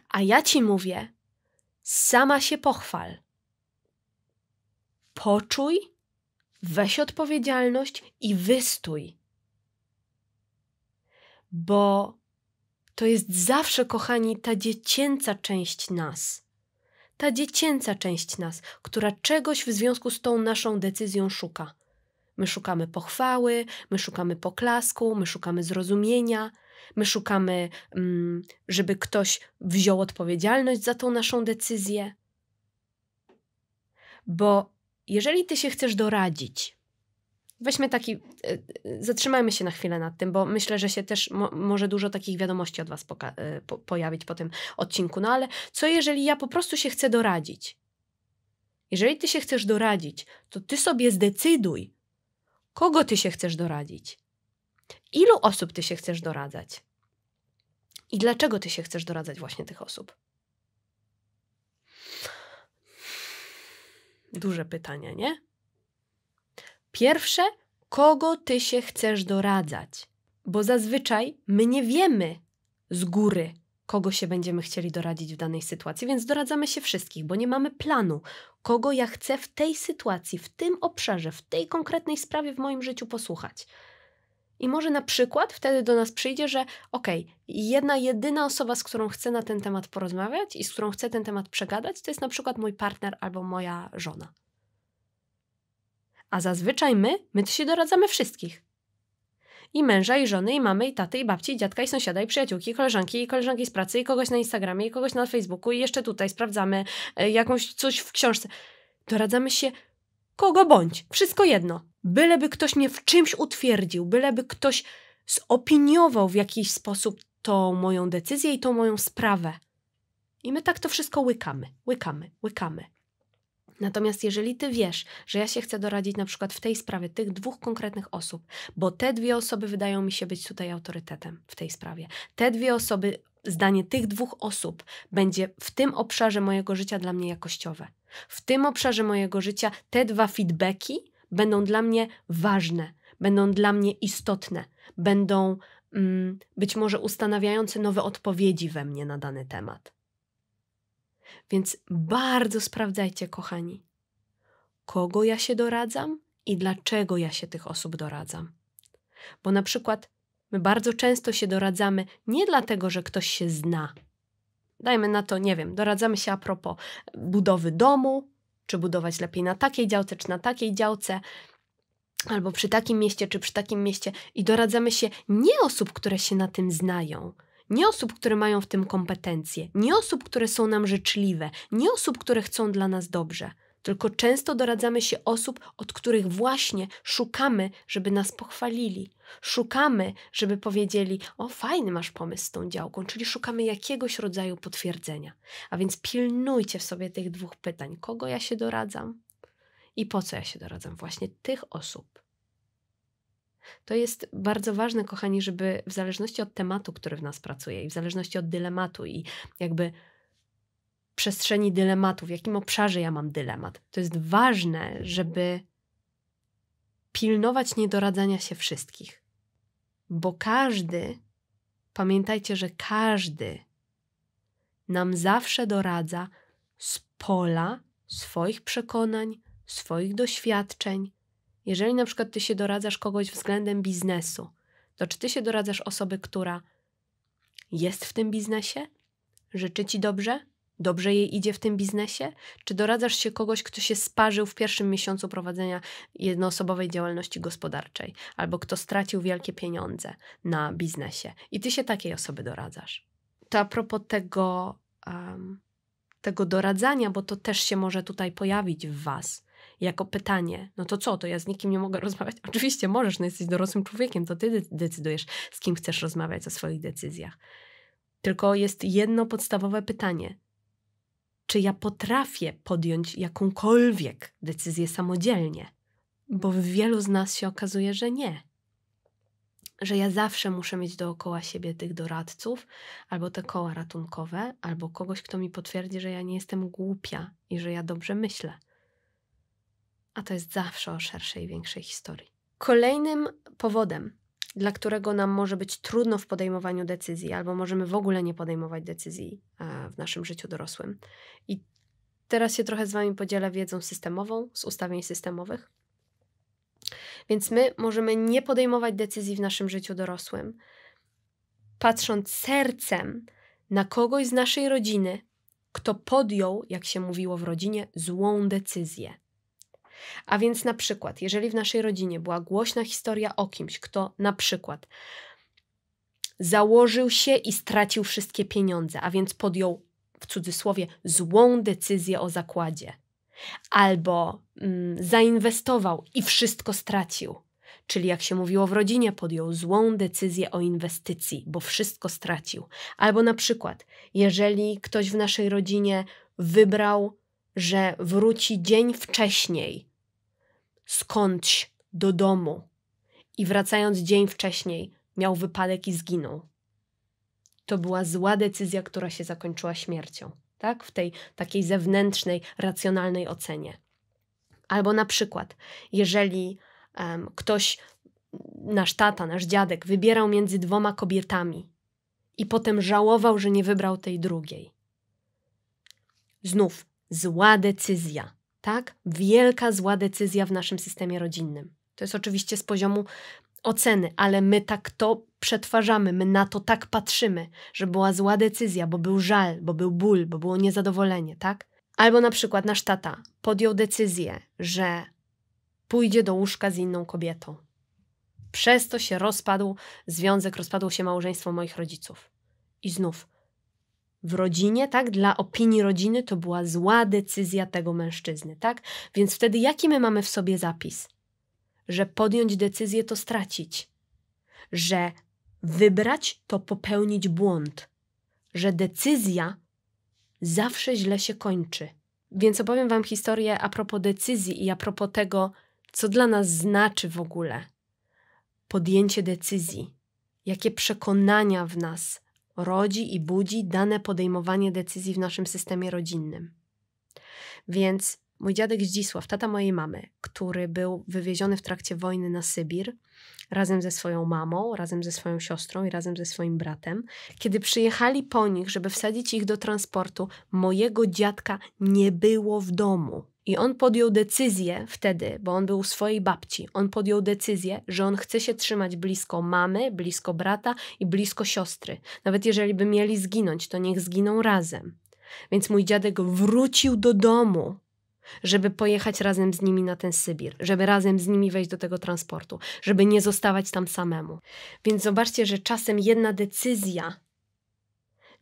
A ja Ci mówię, sama się pochwal. Poczuj, weź odpowiedzialność i wystój bo to jest zawsze, kochani, ta dziecięca część nas. Ta dziecięca część nas, która czegoś w związku z tą naszą decyzją szuka. My szukamy pochwały, my szukamy poklasku, my szukamy zrozumienia, my szukamy, mm, żeby ktoś wziął odpowiedzialność za tą naszą decyzję. Bo jeżeli ty się chcesz doradzić, weźmy taki, e, e, zatrzymajmy się na chwilę nad tym, bo myślę, że się też mo może dużo takich wiadomości od Was e, po pojawić po tym odcinku. No ale co jeżeli ja po prostu się chcę doradzić? Jeżeli Ty się chcesz doradzić, to Ty sobie zdecyduj, kogo Ty się chcesz doradzić. Ilu osób Ty się chcesz doradzać? I dlaczego Ty się chcesz doradzać właśnie tych osób? Duże pytania, nie? Pierwsze, kogo ty się chcesz doradzać, bo zazwyczaj my nie wiemy z góry, kogo się będziemy chcieli doradzić w danej sytuacji, więc doradzamy się wszystkich, bo nie mamy planu, kogo ja chcę w tej sytuacji, w tym obszarze, w tej konkretnej sprawie w moim życiu posłuchać. I może na przykład wtedy do nas przyjdzie, że okej, okay, jedna jedyna osoba, z którą chcę na ten temat porozmawiać i z którą chcę ten temat przegadać, to jest na przykład mój partner albo moja żona. A zazwyczaj my, my się doradzamy wszystkich. I męża, i żony, i mamy, i taty, i babci, i dziadka, i sąsiada, i przyjaciółki, i koleżanki, i koleżanki z pracy, i kogoś na Instagramie, i kogoś na Facebooku, i jeszcze tutaj sprawdzamy e, jakąś coś w książce. Doradzamy się kogo bądź, wszystko jedno. Byleby ktoś mnie w czymś utwierdził, byleby ktoś zopiniował w jakiś sposób tą moją decyzję i tą moją sprawę. I my tak to wszystko łykamy, łykamy, łykamy. Natomiast jeżeli ty wiesz, że ja się chcę doradzić na przykład w tej sprawie tych dwóch konkretnych osób, bo te dwie osoby wydają mi się być tutaj autorytetem w tej sprawie, te dwie osoby, zdanie tych dwóch osób będzie w tym obszarze mojego życia dla mnie jakościowe. W tym obszarze mojego życia te dwa feedbacki będą dla mnie ważne, będą dla mnie istotne, będą mm, być może ustanawiające nowe odpowiedzi we mnie na dany temat. Więc bardzo sprawdzajcie, kochani, kogo ja się doradzam i dlaczego ja się tych osób doradzam. Bo na przykład my bardzo często się doradzamy nie dlatego, że ktoś się zna. Dajmy na to, nie wiem, doradzamy się a propos budowy domu, czy budować lepiej na takiej działce, czy na takiej działce, albo przy takim mieście, czy przy takim mieście, i doradzamy się nie osób, które się na tym znają, nie osób, które mają w tym kompetencje, nie osób, które są nam życzliwe, nie osób, które chcą dla nas dobrze, tylko często doradzamy się osób, od których właśnie szukamy, żeby nas pochwalili. Szukamy, żeby powiedzieli: O, fajny masz pomysł z tą działką, czyli szukamy jakiegoś rodzaju potwierdzenia. A więc pilnujcie w sobie tych dwóch pytań: kogo ja się doradzam i po co ja się doradzam? Właśnie tych osób. To jest bardzo ważne, kochani, żeby w zależności od tematu, który w nas pracuje i w zależności od dylematu i jakby przestrzeni dylematu, w jakim obszarze ja mam dylemat, to jest ważne, żeby pilnować niedoradzania się wszystkich. Bo każdy, pamiętajcie, że każdy nam zawsze doradza z pola swoich przekonań, swoich doświadczeń, jeżeli na przykład ty się doradzasz kogoś względem biznesu, to czy ty się doradzasz osoby, która jest w tym biznesie, życzy ci dobrze, dobrze jej idzie w tym biznesie? Czy doradzasz się kogoś, kto się sparzył w pierwszym miesiącu prowadzenia jednoosobowej działalności gospodarczej, albo kto stracił wielkie pieniądze na biznesie i ty się takiej osoby doradzasz? To a propos tego, um, tego doradzania, bo to też się może tutaj pojawić w Was jako pytanie, no to co, to ja z nikim nie mogę [LAUGHS] rozmawiać? Oczywiście możesz, no jesteś dorosłym człowiekiem, to ty decydujesz, z kim chcesz rozmawiać o swoich decyzjach. Tylko jest jedno podstawowe pytanie. Czy ja potrafię podjąć jakąkolwiek decyzję samodzielnie? Bo wielu z nas się okazuje, że nie. Że ja zawsze muszę mieć dookoła siebie tych doradców, albo te koła ratunkowe, albo kogoś, kto mi potwierdzi, że ja nie jestem głupia i że ja dobrze myślę a to jest zawsze o szerszej większej historii. Kolejnym powodem, dla którego nam może być trudno w podejmowaniu decyzji, albo możemy w ogóle nie podejmować decyzji e, w naszym życiu dorosłym. I teraz się trochę z Wami podzielę wiedzą systemową z ustawień systemowych. Więc my możemy nie podejmować decyzji w naszym życiu dorosłym, patrząc sercem na kogoś z naszej rodziny, kto podjął, jak się mówiło w rodzinie, złą decyzję. A więc na przykład, jeżeli w naszej rodzinie była głośna historia o kimś, kto na przykład założył się i stracił wszystkie pieniądze, a więc podjął w cudzysłowie złą decyzję o zakładzie, albo mm, zainwestował i wszystko stracił. Czyli, jak się mówiło w rodzinie, podjął złą decyzję o inwestycji, bo wszystko stracił. Albo na przykład, jeżeli ktoś w naszej rodzinie wybrał, że wróci dzień wcześniej skądś do domu i wracając dzień wcześniej miał wypadek i zginął. To była zła decyzja, która się zakończyła śmiercią, tak? W tej takiej zewnętrznej, racjonalnej ocenie. Albo na przykład, jeżeli um, ktoś, nasz tata, nasz dziadek, wybierał między dwoma kobietami i potem żałował, że nie wybrał tej drugiej. Znów zła decyzja, tak? Wielka zła decyzja w naszym systemie rodzinnym. To jest oczywiście z poziomu oceny, ale my tak to przetwarzamy, my na to tak patrzymy, że była zła decyzja, bo był żal, bo był ból, bo było niezadowolenie, tak? Albo na przykład nasz tata podjął decyzję, że pójdzie do łóżka z inną kobietą. Przez to się rozpadł związek, rozpadło się małżeństwo moich rodziców. I znów w rodzinie, tak? Dla opinii rodziny to była zła decyzja tego mężczyzny, tak? Więc wtedy jaki my mamy w sobie zapis? Że podjąć decyzję to stracić, że wybrać to popełnić błąd, że decyzja zawsze źle się kończy. Więc opowiem Wam historię a propos decyzji i a propos tego, co dla nas znaczy w ogóle podjęcie decyzji, jakie przekonania w nas rodzi i budzi dane podejmowanie decyzji w naszym systemie rodzinnym. Więc mój dziadek Zdzisław, tata mojej mamy, który był wywieziony w trakcie wojny na Sybir razem ze swoją mamą, razem ze swoją siostrą i razem ze swoim bratem, kiedy przyjechali po nich, żeby wsadzić ich do transportu, mojego dziadka nie było w domu. I on podjął decyzję wtedy, bo on był u swojej babci, on podjął decyzję, że on chce się trzymać blisko mamy, blisko brata i blisko siostry. Nawet jeżeli by mieli zginąć, to niech zginą razem. Więc mój dziadek wrócił do domu, żeby pojechać razem z nimi na ten Sybir, żeby razem z nimi wejść do tego transportu, żeby nie zostawać tam samemu. Więc zobaczcie, że czasem jedna decyzja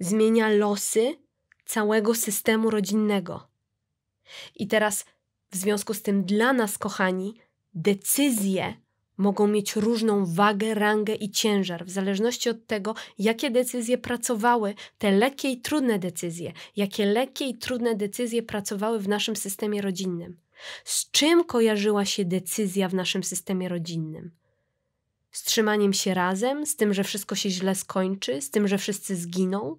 zmienia losy całego systemu rodzinnego. I teraz w związku z tym dla nas, kochani, decyzje mogą mieć różną wagę, rangę i ciężar, w zależności od tego, jakie decyzje pracowały, te lekkie i trudne decyzje, jakie lekkie i trudne decyzje pracowały w naszym systemie rodzinnym. Z czym kojarzyła się decyzja w naszym systemie rodzinnym? Z trzymaniem się razem, z tym, że wszystko się źle skończy, z tym, że wszyscy zginą?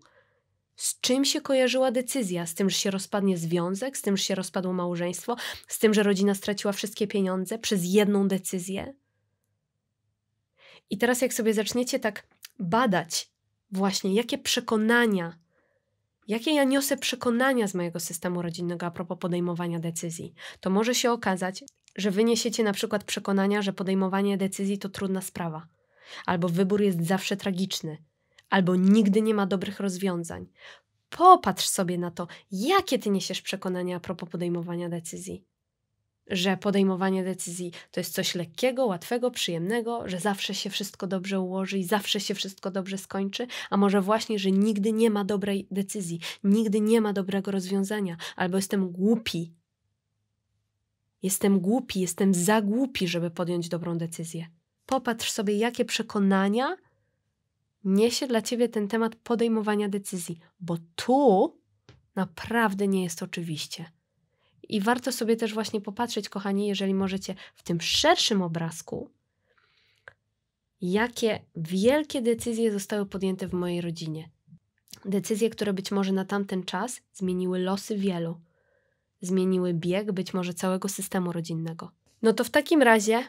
z czym się kojarzyła decyzja? Z tym, że się rozpadnie związek, z tym, że się rozpadło małżeństwo, z tym, że rodzina straciła wszystkie pieniądze przez jedną decyzję? I teraz, jak sobie zaczniecie tak badać, właśnie jakie przekonania, jakie ja niosę przekonania z mojego systemu rodzinnego a propos podejmowania decyzji, to może się okazać, że wyniesiecie na przykład przekonania, że podejmowanie decyzji to trudna sprawa, albo wybór jest zawsze tragiczny, albo nigdy nie ma dobrych rozwiązań. Popatrz sobie na to, jakie ty niesiesz przekonania a propos podejmowania decyzji. Że podejmowanie decyzji to jest coś lekkiego, łatwego, przyjemnego, że zawsze się wszystko dobrze ułoży i zawsze się wszystko dobrze skończy, a może właśnie, że nigdy nie ma dobrej decyzji, nigdy nie ma dobrego rozwiązania, albo jestem głupi. Jestem głupi, jestem za głupi, żeby podjąć dobrą decyzję. Popatrz sobie, jakie przekonania niesie dla ciebie ten temat podejmowania decyzji, bo tu naprawdę nie jest oczywiście. I warto sobie też właśnie popatrzeć, kochani, jeżeli możecie, w tym szerszym obrazku, jakie wielkie decyzje zostały podjęte w mojej rodzinie. Decyzje, które być może na tamten czas zmieniły losy wielu, zmieniły bieg być może całego systemu rodzinnego. No to w takim razie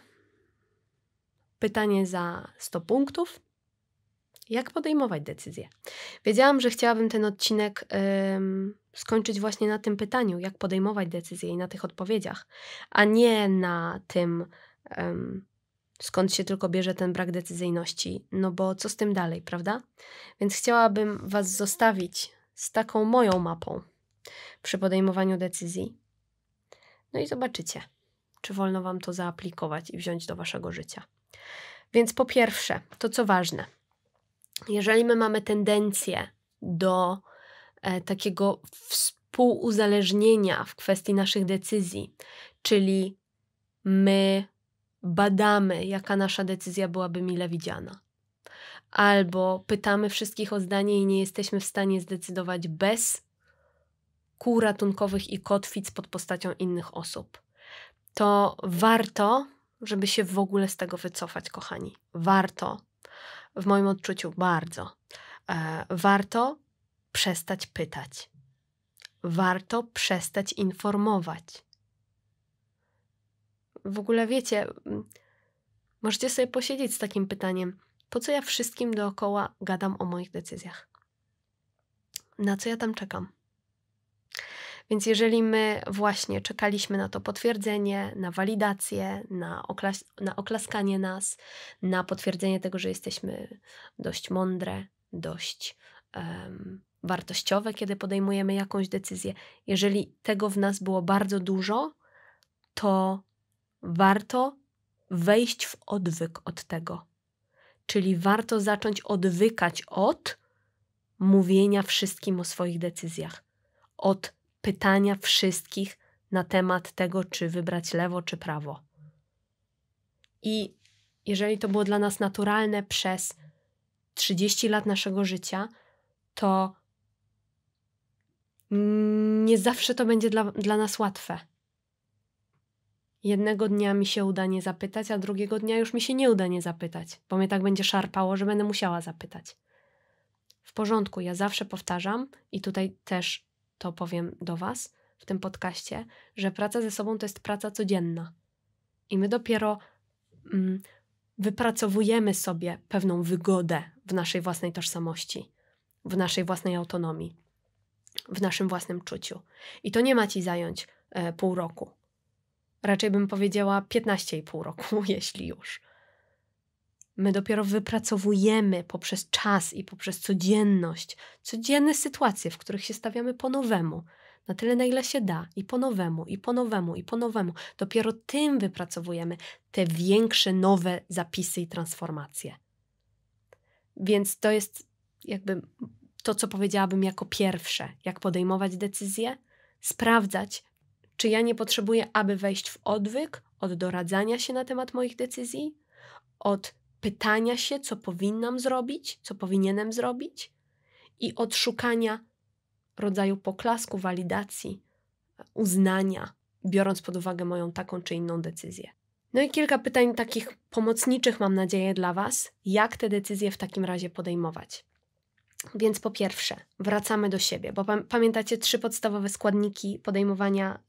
pytanie za 100 punktów jak podejmować decyzje. Wiedziałam, że chciałabym ten odcinek ym, skończyć właśnie na tym pytaniu, jak podejmować decyzje i na tych odpowiedziach, a nie na tym, ym, skąd się tylko bierze ten brak decyzyjności, no bo co z tym dalej, prawda? Więc chciałabym Was zostawić z taką moją mapą przy podejmowaniu decyzji. No i zobaczycie, czy wolno Wam to zaaplikować i wziąć do Waszego życia. Więc po pierwsze, to co ważne, jeżeli my mamy tendencję do e, takiego współuzależnienia w kwestii naszych decyzji, czyli my badamy, jaka nasza decyzja byłaby mile widziana, albo pytamy wszystkich o zdanie i nie jesteśmy w stanie zdecydować bez kół ratunkowych i kotwic pod postacią innych osób, to warto, żeby się w ogóle z tego wycofać, kochani. Warto w moim odczuciu bardzo. E, warto przestać pytać. Warto przestać informować. W ogóle wiecie, możecie sobie posiedzieć z takim pytaniem: po co ja wszystkim dookoła gadam o moich decyzjach? Na co ja tam czekam? Więc jeżeli my właśnie czekaliśmy na to potwierdzenie, na walidację, na, oklas na oklaskanie nas, na potwierdzenie tego, że jesteśmy dość mądre, dość um, wartościowe, kiedy podejmujemy jakąś decyzję, jeżeli tego w nas było bardzo dużo, to warto wejść w odwyk od tego. Czyli warto zacząć odwykać od mówienia wszystkim o swoich decyzjach, od pytania wszystkich na temat tego, czy wybrać lewo, czy prawo. I jeżeli to było dla nas naturalne przez 30 lat naszego życia, to nie zawsze to będzie dla, dla nas łatwe. Jednego dnia mi się uda nie zapytać, a drugiego dnia już mi się nie uda nie zapytać, bo mnie tak będzie szarpało, że będę musiała zapytać. W porządku, ja zawsze powtarzam, i tutaj też to powiem do Was w tym podcaście, że praca ze sobą to jest praca codzienna. I my dopiero mm, wypracowujemy sobie pewną wygodę w naszej własnej tożsamości, w naszej własnej autonomii, w naszym własnym czuciu. I to nie ma ci zająć e, pół roku. Raczej bym powiedziała 15,5 roku, [LAUGHS] jeśli już. My dopiero wypracowujemy poprzez czas i poprzez codzienność, codzienne sytuacje, w których się stawiamy po nowemu, na tyle, na ile się da, i po nowemu, i po nowemu, i po nowemu. Dopiero tym wypracowujemy te większe, nowe zapisy i transformacje. Więc to jest jakby to, co powiedziałabym jako pierwsze: jak podejmować decyzje, sprawdzać, czy ja nie potrzebuję, aby wejść w odwyk od doradzania się na temat moich decyzji, od pytania się, co powinnam zrobić, co powinienem zrobić, i odszukania rodzaju poklasku, walidacji, uznania, biorąc pod uwagę moją taką czy inną decyzję. No i kilka pytań takich pomocniczych, mam nadzieję, dla Was, jak te decyzje w takim razie podejmować. Więc po pierwsze, wracamy do siebie, bo pamiętacie trzy podstawowe składniki podejmowania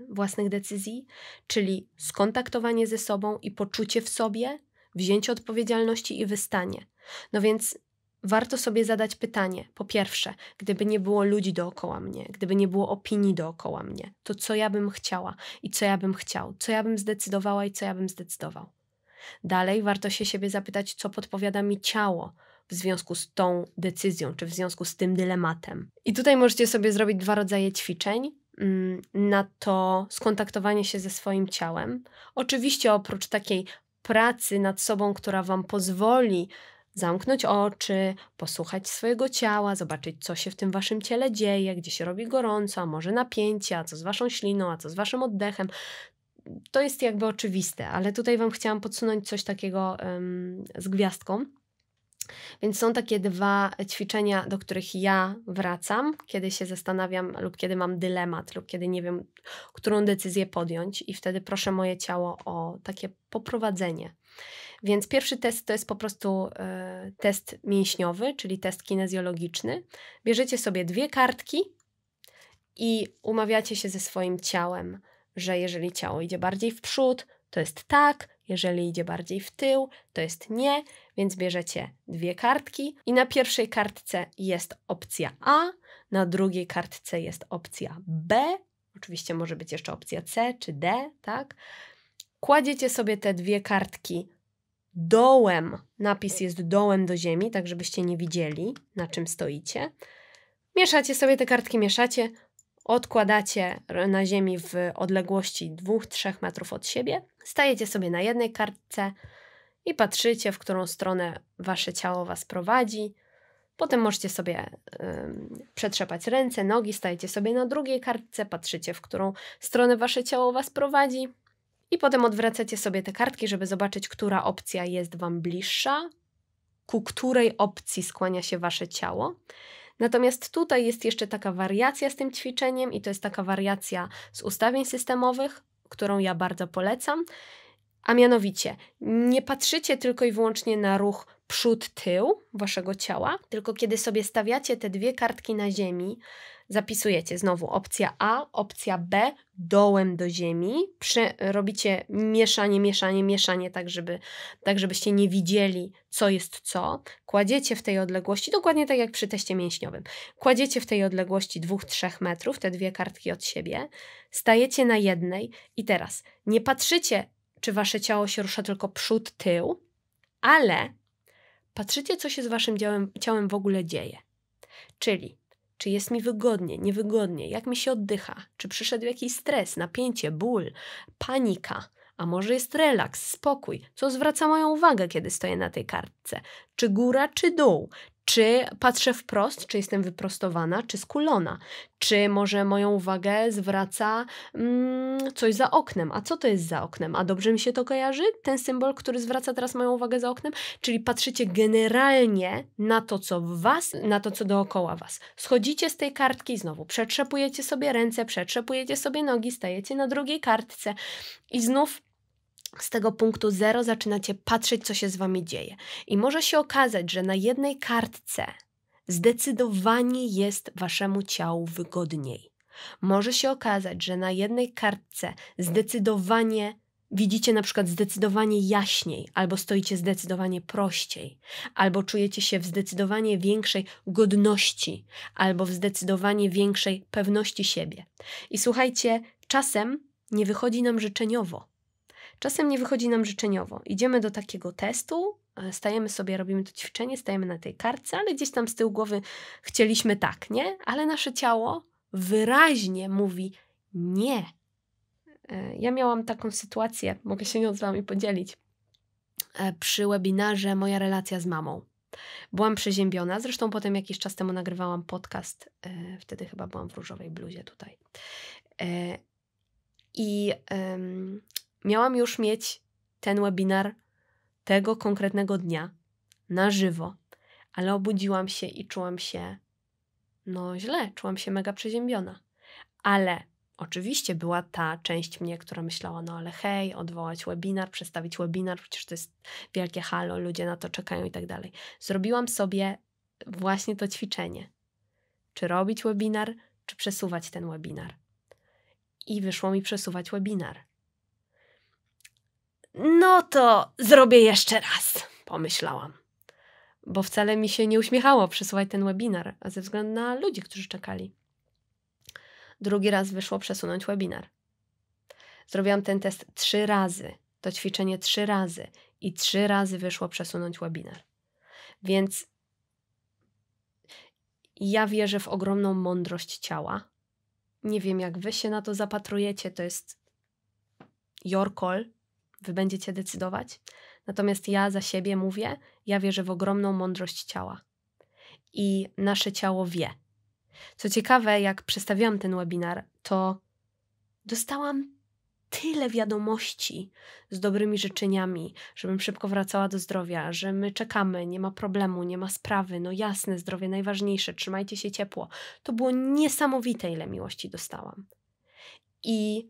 y, własnych decyzji, czyli skontaktowanie ze sobą i poczucie w sobie, wzięcie odpowiedzialności i wystanie. No więc warto sobie zadać pytanie: po pierwsze, gdyby nie było ludzi dookoła mnie, gdyby nie było opinii dookoła mnie, to co ja bym chciała i co ja bym chciał, co ja bym zdecydowała i co ja bym zdecydował. Dalej warto się siebie zapytać, co podpowiada mi ciało, w związku z tą decyzją, czy w związku z tym dylematem. I tutaj możecie sobie zrobić dwa rodzaje ćwiczeń mm, na to skontaktowanie się ze swoim ciałem. Oczywiście oprócz takiej pracy nad sobą, która Wam pozwoli zamknąć oczy, posłuchać swojego ciała, zobaczyć, co się w tym Waszym ciele dzieje, gdzie się robi gorąco, a może napięcie, a co z Waszą śliną, a co z Waszym oddechem. To jest jakby oczywiste, ale tutaj Wam chciałam podsunąć coś takiego z gwiazdką więc są takie dwa ćwiczenia, do których ja wracam, kiedy się zastanawiam, lub kiedy mam dylemat, lub kiedy nie wiem, którą decyzję podjąć, i wtedy proszę moje ciało o takie poprowadzenie. Więc pierwszy test to jest po prostu y, test mięśniowy, czyli test kinezjologiczny. Bierzecie sobie dwie kartki i umawiacie się ze swoim ciałem, że jeżeli ciało idzie bardziej w przód, to jest tak, jeżeli idzie bardziej w tył, to jest nie. Więc bierzecie dwie kartki i na pierwszej kartce jest opcja A, na drugiej kartce jest opcja B, oczywiście może być jeszcze opcja C czy D, tak? Kładziecie sobie te dwie kartki dołem, napis jest dołem do ziemi, tak żebyście nie widzieli, na czym stoicie. Mieszacie sobie te kartki, mieszacie, odkładacie na ziemi w odległości 2-3 metrów od siebie, stajecie sobie na jednej kartce, i patrzycie, w którą stronę wasze ciało was prowadzi. Potem możecie sobie y, przetrzepać ręce, nogi, stajecie sobie na drugiej kartce, patrzycie, w którą stronę wasze ciało was prowadzi. I potem odwracacie sobie te kartki, żeby zobaczyć, która opcja jest wam bliższa, ku której opcji skłania się wasze ciało. Natomiast tutaj jest jeszcze taka wariacja z tym ćwiczeniem, i to jest taka wariacja z ustawień systemowych, którą ja bardzo polecam. A mianowicie, nie patrzycie tylko i wyłącznie na ruch przód-tył waszego ciała, tylko kiedy sobie stawiacie te dwie kartki na ziemi, zapisujecie znowu opcja A, opcja B, dołem do ziemi, Prze robicie mieszanie, mieszanie, mieszanie, tak, żeby, tak żebyście nie widzieli, co jest co, kładziecie w tej odległości, dokładnie tak jak przy teście mięśniowym, kładziecie w tej odległości 2-3 metrów te dwie kartki od siebie, stajecie na jednej i teraz nie patrzycie czy wasze ciało się rusza tylko przód, tył, ale patrzycie, co się z waszym ciałem, ciałem w ogóle dzieje. Czyli czy jest mi wygodnie, niewygodnie, jak mi się oddycha, czy przyszedł jakiś stres, napięcie, ból, panika, a może jest relaks, spokój, co zwraca moją uwagę, kiedy stoję na tej kartce, czy góra, czy dół, czy patrzę wprost, czy jestem wyprostowana, czy skulona? Czy może moją uwagę zwraca mm, coś za oknem? A co to jest za oknem? A dobrze mi się to kojarzy? Ten symbol, który zwraca teraz moją uwagę za oknem? Czyli patrzycie generalnie na to, co w was, na to, co dookoła was. Schodzicie z tej kartki znowu, przetrzepujecie sobie ręce, przetrzepujecie sobie nogi, stajecie na drugiej kartce i znów z tego punktu zero zaczynacie patrzeć, co się z wami dzieje. I może się okazać, że na jednej kartce zdecydowanie jest waszemu ciału wygodniej. Może się okazać, że na jednej kartce zdecydowanie widzicie na przykład zdecydowanie jaśniej, albo stoicie zdecydowanie prościej, albo czujecie się w zdecydowanie większej godności, albo w zdecydowanie większej pewności siebie. I słuchajcie, czasem nie wychodzi nam życzeniowo. Czasem nie wychodzi nam życzeniowo. Idziemy do takiego testu, e, stajemy sobie, robimy to ćwiczenie, stajemy na tej kartce, ale gdzieś tam z tyłu głowy chcieliśmy tak, nie? Ale nasze ciało wyraźnie mówi nie. E, ja miałam taką sytuację, mogę się nią z Wami podzielić, e, przy webinarze Moja relacja z mamą. Byłam przeziębiona, zresztą potem jakiś czas temu nagrywałam podcast, wtedy chyba byłam w różowej bluzie tutaj. I miałam już mieć ten webinar tego konkretnego dnia na żywo, ale obudziłam się i czułam się no źle, czułam się mega przeziębiona. Ale oczywiście była ta część mnie, która myślała, no ale hej, odwołać webinar, przestawić webinar, przecież to jest wielkie halo, ludzie na to czekają i tak dalej. Zrobiłam sobie właśnie to ćwiczenie. Czy robić webinar, czy przesuwać ten webinar. I wyszło mi przesuwać webinar. No to zrobię jeszcze raz, pomyślałam. Bo wcale mi się nie uśmiechało przesłuchać ten webinar, a ze względu na ludzi, którzy czekali. Drugi raz wyszło przesunąć webinar. Zrobiłam ten test trzy razy, to ćwiczenie trzy razy i trzy razy wyszło przesunąć webinar. Więc ja wierzę w ogromną mądrość ciała. Nie wiem, jak wy się na to zapatrujecie, to jest your call, wy będziecie decydować. Natomiast ja za siebie mówię, ja wierzę w ogromną mądrość ciała. I nasze ciało wie. Co ciekawe, jak przestawiłam ten webinar, to dostałam tyle wiadomości z dobrymi życzeniami, żebym szybko wracała do zdrowia, że my czekamy, nie ma problemu, nie ma sprawy, no jasne, zdrowie najważniejsze, trzymajcie się ciepło. To było niesamowite, ile miłości dostałam. I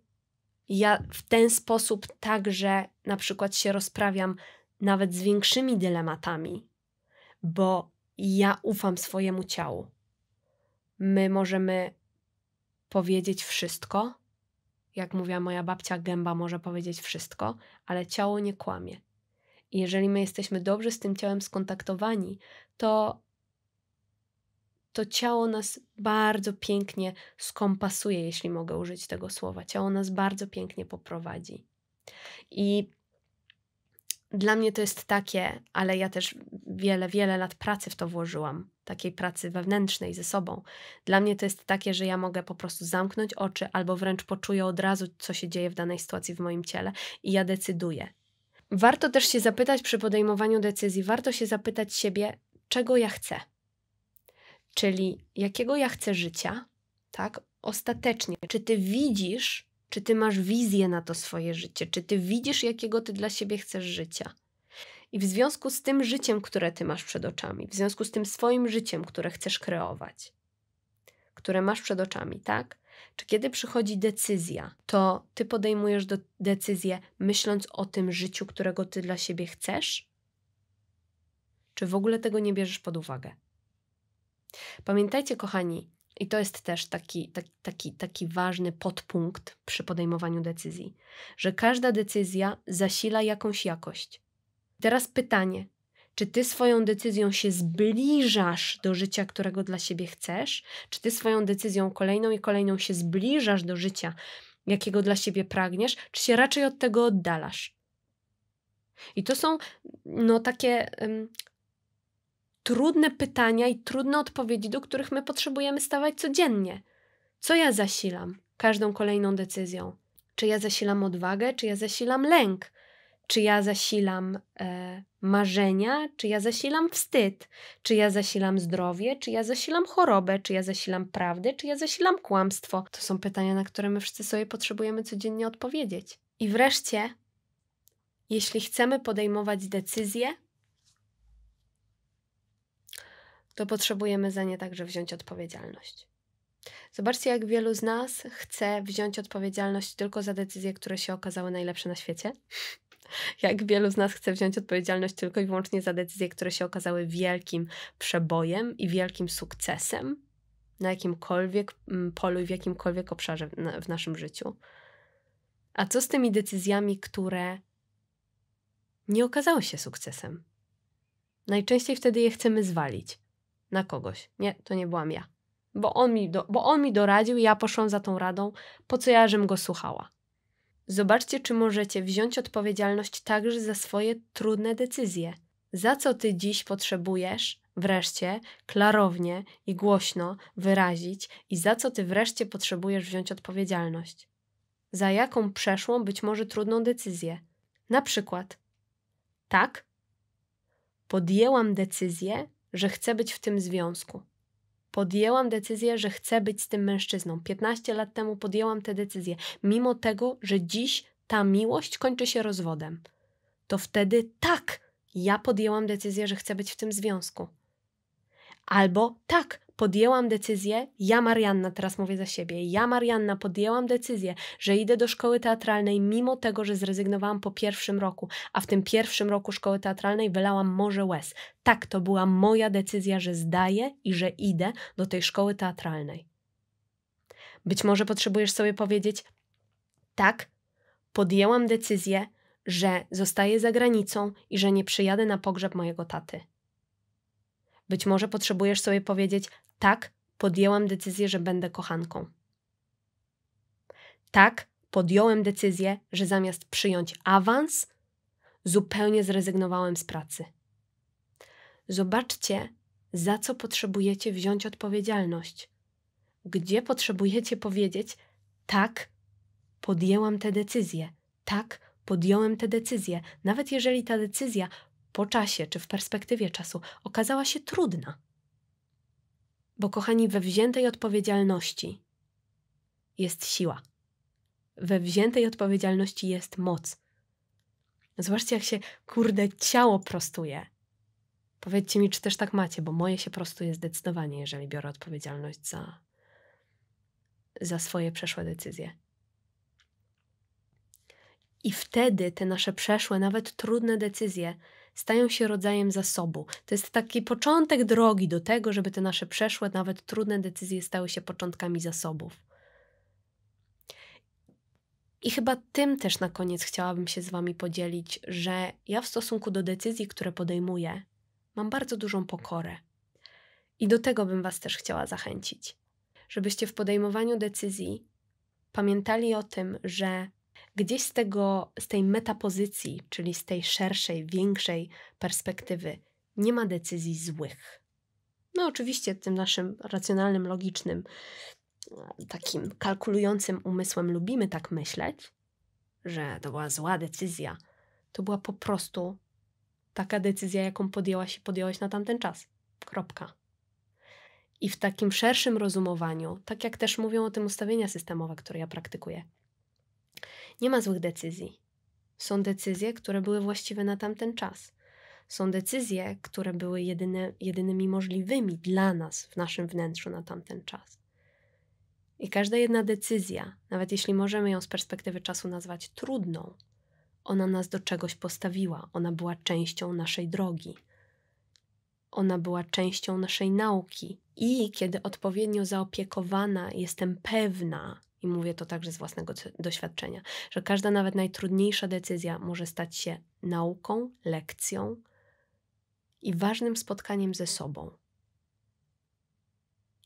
ja w ten sposób także na przykład się rozprawiam nawet z większymi dylematami, bo ja ufam swojemu ciału. My możemy powiedzieć wszystko, jak mówiła moja babcia, gęba może powiedzieć wszystko, ale ciało nie kłamie. I jeżeli my jesteśmy dobrze z tym ciałem skontaktowani, to to ciało nas bardzo pięknie skompasuje, jeśli mogę użyć tego słowa. Ciało nas bardzo pięknie poprowadzi. I dla mnie to jest takie, ale ja też wiele, wiele lat pracy w to włożyłam, takiej pracy wewnętrznej ze sobą. Dla mnie to jest takie, że ja mogę po prostu zamknąć oczy albo wręcz poczuję od razu, co się dzieje w danej sytuacji w moim ciele i ja decyduję. Warto też się zapytać przy podejmowaniu decyzji, warto się zapytać siebie, czego ja chcę czyli jakiego ja chcę życia, tak? Ostatecznie, czy ty widzisz, czy ty masz wizję na to swoje życie, czy ty widzisz, jakiego ty dla siebie chcesz życia. I w związku z tym życiem, które ty masz przed oczami, w związku z tym swoim życiem, które chcesz kreować, które masz przed oczami, tak? Czy kiedy przychodzi decyzja, to ty podejmujesz do, decyzję myśląc o tym życiu, którego ty dla siebie chcesz? Czy w ogóle tego nie bierzesz pod uwagę? Pamiętajcie, kochani, i to jest też taki, taki, taki, taki ważny podpunkt przy podejmowaniu decyzji, że każda decyzja zasila jakąś jakość. Teraz pytanie, czy ty swoją decyzją się zbliżasz do życia, którego dla siebie chcesz? Czy ty swoją decyzją kolejną i kolejną się zbliżasz do życia, jakiego dla siebie pragniesz, czy się raczej od tego oddalasz? I to są no, takie trudne pytania i trudne odpowiedzi, do których my potrzebujemy stawać codziennie. Co ja zasilam każdą kolejną decyzją? Czy ja zasilam odwagę, czy ja zasilam lęk? Czy ja zasilam e, marzenia, czy ja zasilam wstyd, czy ja zasilam zdrowie, czy ja zasilam chorobę, czy ja zasilam prawdę, czy ja zasilam kłamstwo? To są pytania, na które my wszyscy sobie potrzebujemy codziennie odpowiedzieć. I wreszcie, jeśli chcemy podejmować decyzje, to potrzebujemy za nie także wziąć odpowiedzialność. Zobaczcie, jak wielu z nas chce wziąć odpowiedzialność tylko za decyzje, które się okazały najlepsze na świecie. [LAUGHS] Jak wielu z nas chce wziąć odpowiedzialność tylko i wyłącznie za decyzje, które się okazały wielkim przebojem i wielkim sukcesem na jakimkolwiek mm, polu i w jakimkolwiek obszarze w naszym życiu. A co z tymi decyzjami, które nie okazały się sukcesem? Najczęściej wtedy je chcemy zwalić na kogoś. Nie, to nie byłam ja. Bo on mi, do, bo on mi doradził, ja poszłam za tą radą, po co ja żem go słuchała. Zobaczcie, czy możecie wziąć odpowiedzialność także za swoje trudne decyzje. Za co ty dziś potrzebujesz wreszcie klarownie i głośno wyrazić i za co ty wreszcie potrzebujesz wziąć odpowiedzialność? Za jaką przeszłą być może trudną decyzję? Na przykład, tak, podjęłam decyzję, że chcę być w tym związku. Podjęłam decyzję, że chcę być z tym mężczyzną. 15 lat temu podjęłam tę decyzję, mimo tego, że dziś ta miłość kończy się rozwodem. To wtedy tak, ja podjęłam decyzję, że chcę być w tym związku. Albo tak, podjęłam decyzję, ja Marianna, teraz mówię za siebie, ja Marianna podjęłam decyzję, że idę do szkoły teatralnej, mimo tego, że zrezygnowałam po pierwszym roku, a w tym pierwszym roku szkoły teatralnej wylałam morze łez. Tak, to była moja decyzja, że zdaję i że idę do tej szkoły teatralnej. Być może potrzebujesz sobie powiedzieć, tak, podjęłam decyzję, że zostaję za granicą i że nie przyjadę na pogrzeb mojego taty. Być może potrzebujesz sobie powiedzieć: tak, podjęłam decyzję, że będę kochanką. Tak, podjąłem decyzję, że zamiast przyjąć awans, zupełnie zrezygnowałem z pracy. Zobaczcie, za co potrzebujecie wziąć odpowiedzialność. Gdzie potrzebujecie powiedzieć: tak, podjęłam tę decyzję, tak, podjąłem tę decyzję, nawet jeżeli ta decyzja po czasie czy w perspektywie czasu okazała się trudna. Bo, kochani, we wziętej odpowiedzialności jest siła. We wziętej odpowiedzialności jest moc. Zobaczcie, jak się kurde ciało prostuje. Powiedzcie mi, czy też tak macie, bo moje się prostuje zdecydowanie, jeżeli biorę odpowiedzialność za, za swoje przeszłe decyzje. I wtedy te nasze przeszłe, nawet trudne decyzje stają się rodzajem zasobu. To jest taki początek drogi do tego, żeby te nasze przeszłe, nawet trudne decyzje stały się początkami zasobów. I chyba tym też na koniec chciałabym się z Wami podzielić, że ja w stosunku do decyzji, które podejmuję, mam bardzo dużą pokorę. I do tego bym Was też chciała zachęcić, żebyście w podejmowaniu decyzji pamiętali o tym, że gdzieś z, tego, z tej metapozycji, czyli z tej szerszej, większej perspektywy, nie ma decyzji złych. No, oczywiście, tym naszym racjonalnym, logicznym, e, takim kalkulującym umysłem lubimy tak myśleć, że to była zła decyzja. To była po prostu taka decyzja, jaką podjęłaś i podjąłeś na tamten czas. Kropka. I w takim szerszym rozumowaniu, tak jak też mówią o tym ustawienia systemowe, które ja praktykuję, nie ma złych decyzji. Są decyzje, które były właściwe na tamten czas. Są decyzje, które były jedyne, jedynymi możliwymi dla nas w naszym wnętrzu na tamten czas. I każda jedna decyzja, nawet jeśli możemy ją z perspektywy czasu nazwać trudną, ona nas do czegoś postawiła, ona była częścią naszej drogi. Ona była częścią naszej nauki. I kiedy odpowiednio zaopiekowana, jestem pewna, i mówię to także z własnego doświadczenia, że każda nawet najtrudniejsza decyzja może stać się nauką, lekcją i ważnym spotkaniem ze sobą.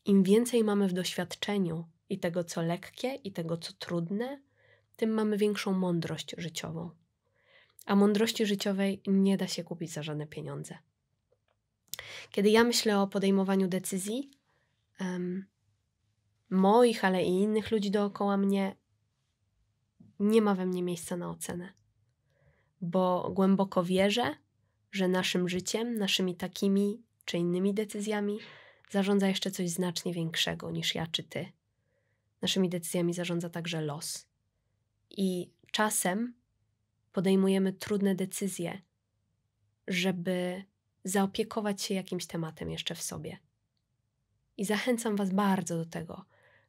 Im więcej mamy w doświadczeniu i tego, co lekkie, i tego, co trudne, tym mamy większą mądrość życiową. A mądrości życiowej nie da się kupić za żadne pieniądze. Kiedy ja myślę o podejmowaniu decyzji, um, moich, ale i innych ludzi dookoła mnie, nie ma we mnie miejsca na ocenę, bo głęboko wierzę, że naszym życiem, naszymi takimi czy innymi decyzjami zarządza jeszcze coś znacznie większego niż ja czy ty. Naszymi decyzjami zarządza także los. I czasem podejmujemy trudne decyzje, żeby zaopiekować się jakimś tematem jeszcze w sobie. I zachęcam Was bardzo do tego,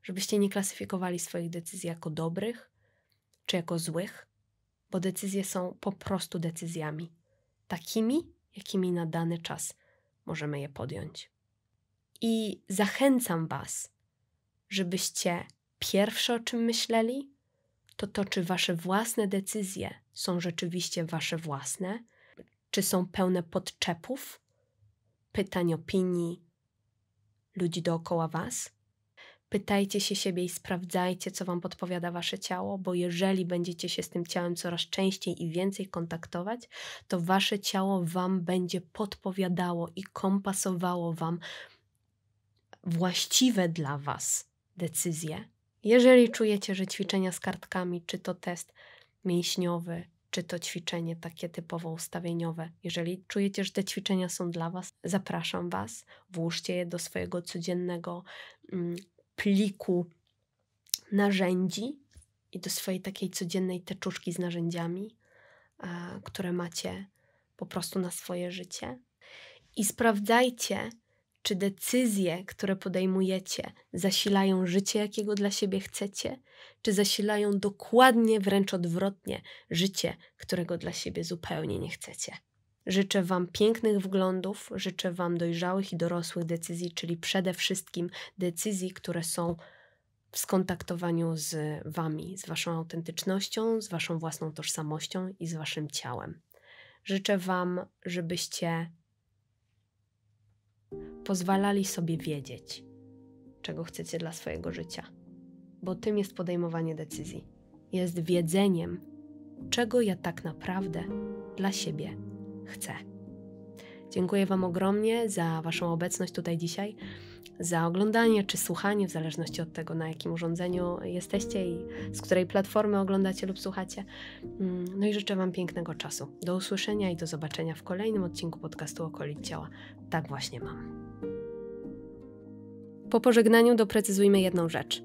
żebyście nie klasyfikowali swoich decyzji jako dobrych czy jako złych, bo decyzje są po prostu decyzjami, takimi, jakimi na dany czas możemy je podjąć. I zachęcam Was, żebyście pierwsze o czym myśleli, to to, czy Wasze własne decyzje są rzeczywiście Wasze własne, czy są pełne podczepów, pytań, opinii ludzi dookoła Was Pytajcie się siebie i sprawdzajcie, co Wam podpowiada Wasze ciało, bo jeżeli będziecie się z tym ciałem coraz częściej i więcej kontaktować, to Wasze ciało Wam będzie podpowiadało i kompasowało Wam właściwe dla Was decyzje. Jeżeli czujecie, że ćwiczenia z kartkami, czy to test mięśniowy, czy to ćwiczenie takie typowo ustawieniowe. Jeżeli czujecie, że te ćwiczenia są dla Was, zapraszam Was, włóżcie je do swojego codziennego mm, pliku narzędzi i do swojej takiej codziennej teczuszki z narzędziami, e, które macie po prostu na swoje życie. I sprawdzajcie, czy decyzje, które podejmujecie, zasilają życie, jakiego dla siebie chcecie, czy zasilają dokładnie, wręcz odwrotnie, życie, którego dla siebie zupełnie nie chcecie. Życzę Wam pięknych wglądów, życzę Wam dojrzałych i dorosłych decyzji, czyli przede wszystkim decyzji, które są w skontaktowaniu z Wami, z Waszą autentycznością, z Waszą własną tożsamością i z Waszym ciałem. Życzę Wam, żebyście pozwalali sobie wiedzieć, czego chcecie dla swojego życia, bo tym jest podejmowanie decyzji. Jest wiedzeniem, czego ja tak naprawdę dla siebie chce. Dziękuję Wam ogromnie za Waszą obecność tutaj dzisiaj, za oglądanie czy słuchanie, w zależności od tego, na jakim urządzeniu jesteście i z której platformy oglądacie lub słuchacie. Mm, no i życzę Wam pięknego czasu. Do usłyszenia i do zobaczenia w kolejnym odcinku podcastu Okolic Ciała. Tak właśnie mam. Po pożegnaniu doprecyzujmy jedną rzecz.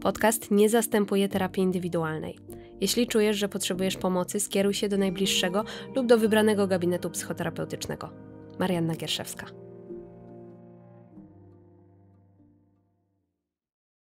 Podcast nie zastępuje terapii indywidualnej. Jeśli czujesz, że potrzebujesz pomocy, skieruj się do najbliższego lub do wybranego gabinetu psychoterapeutycznego. Marianna Gierszewska.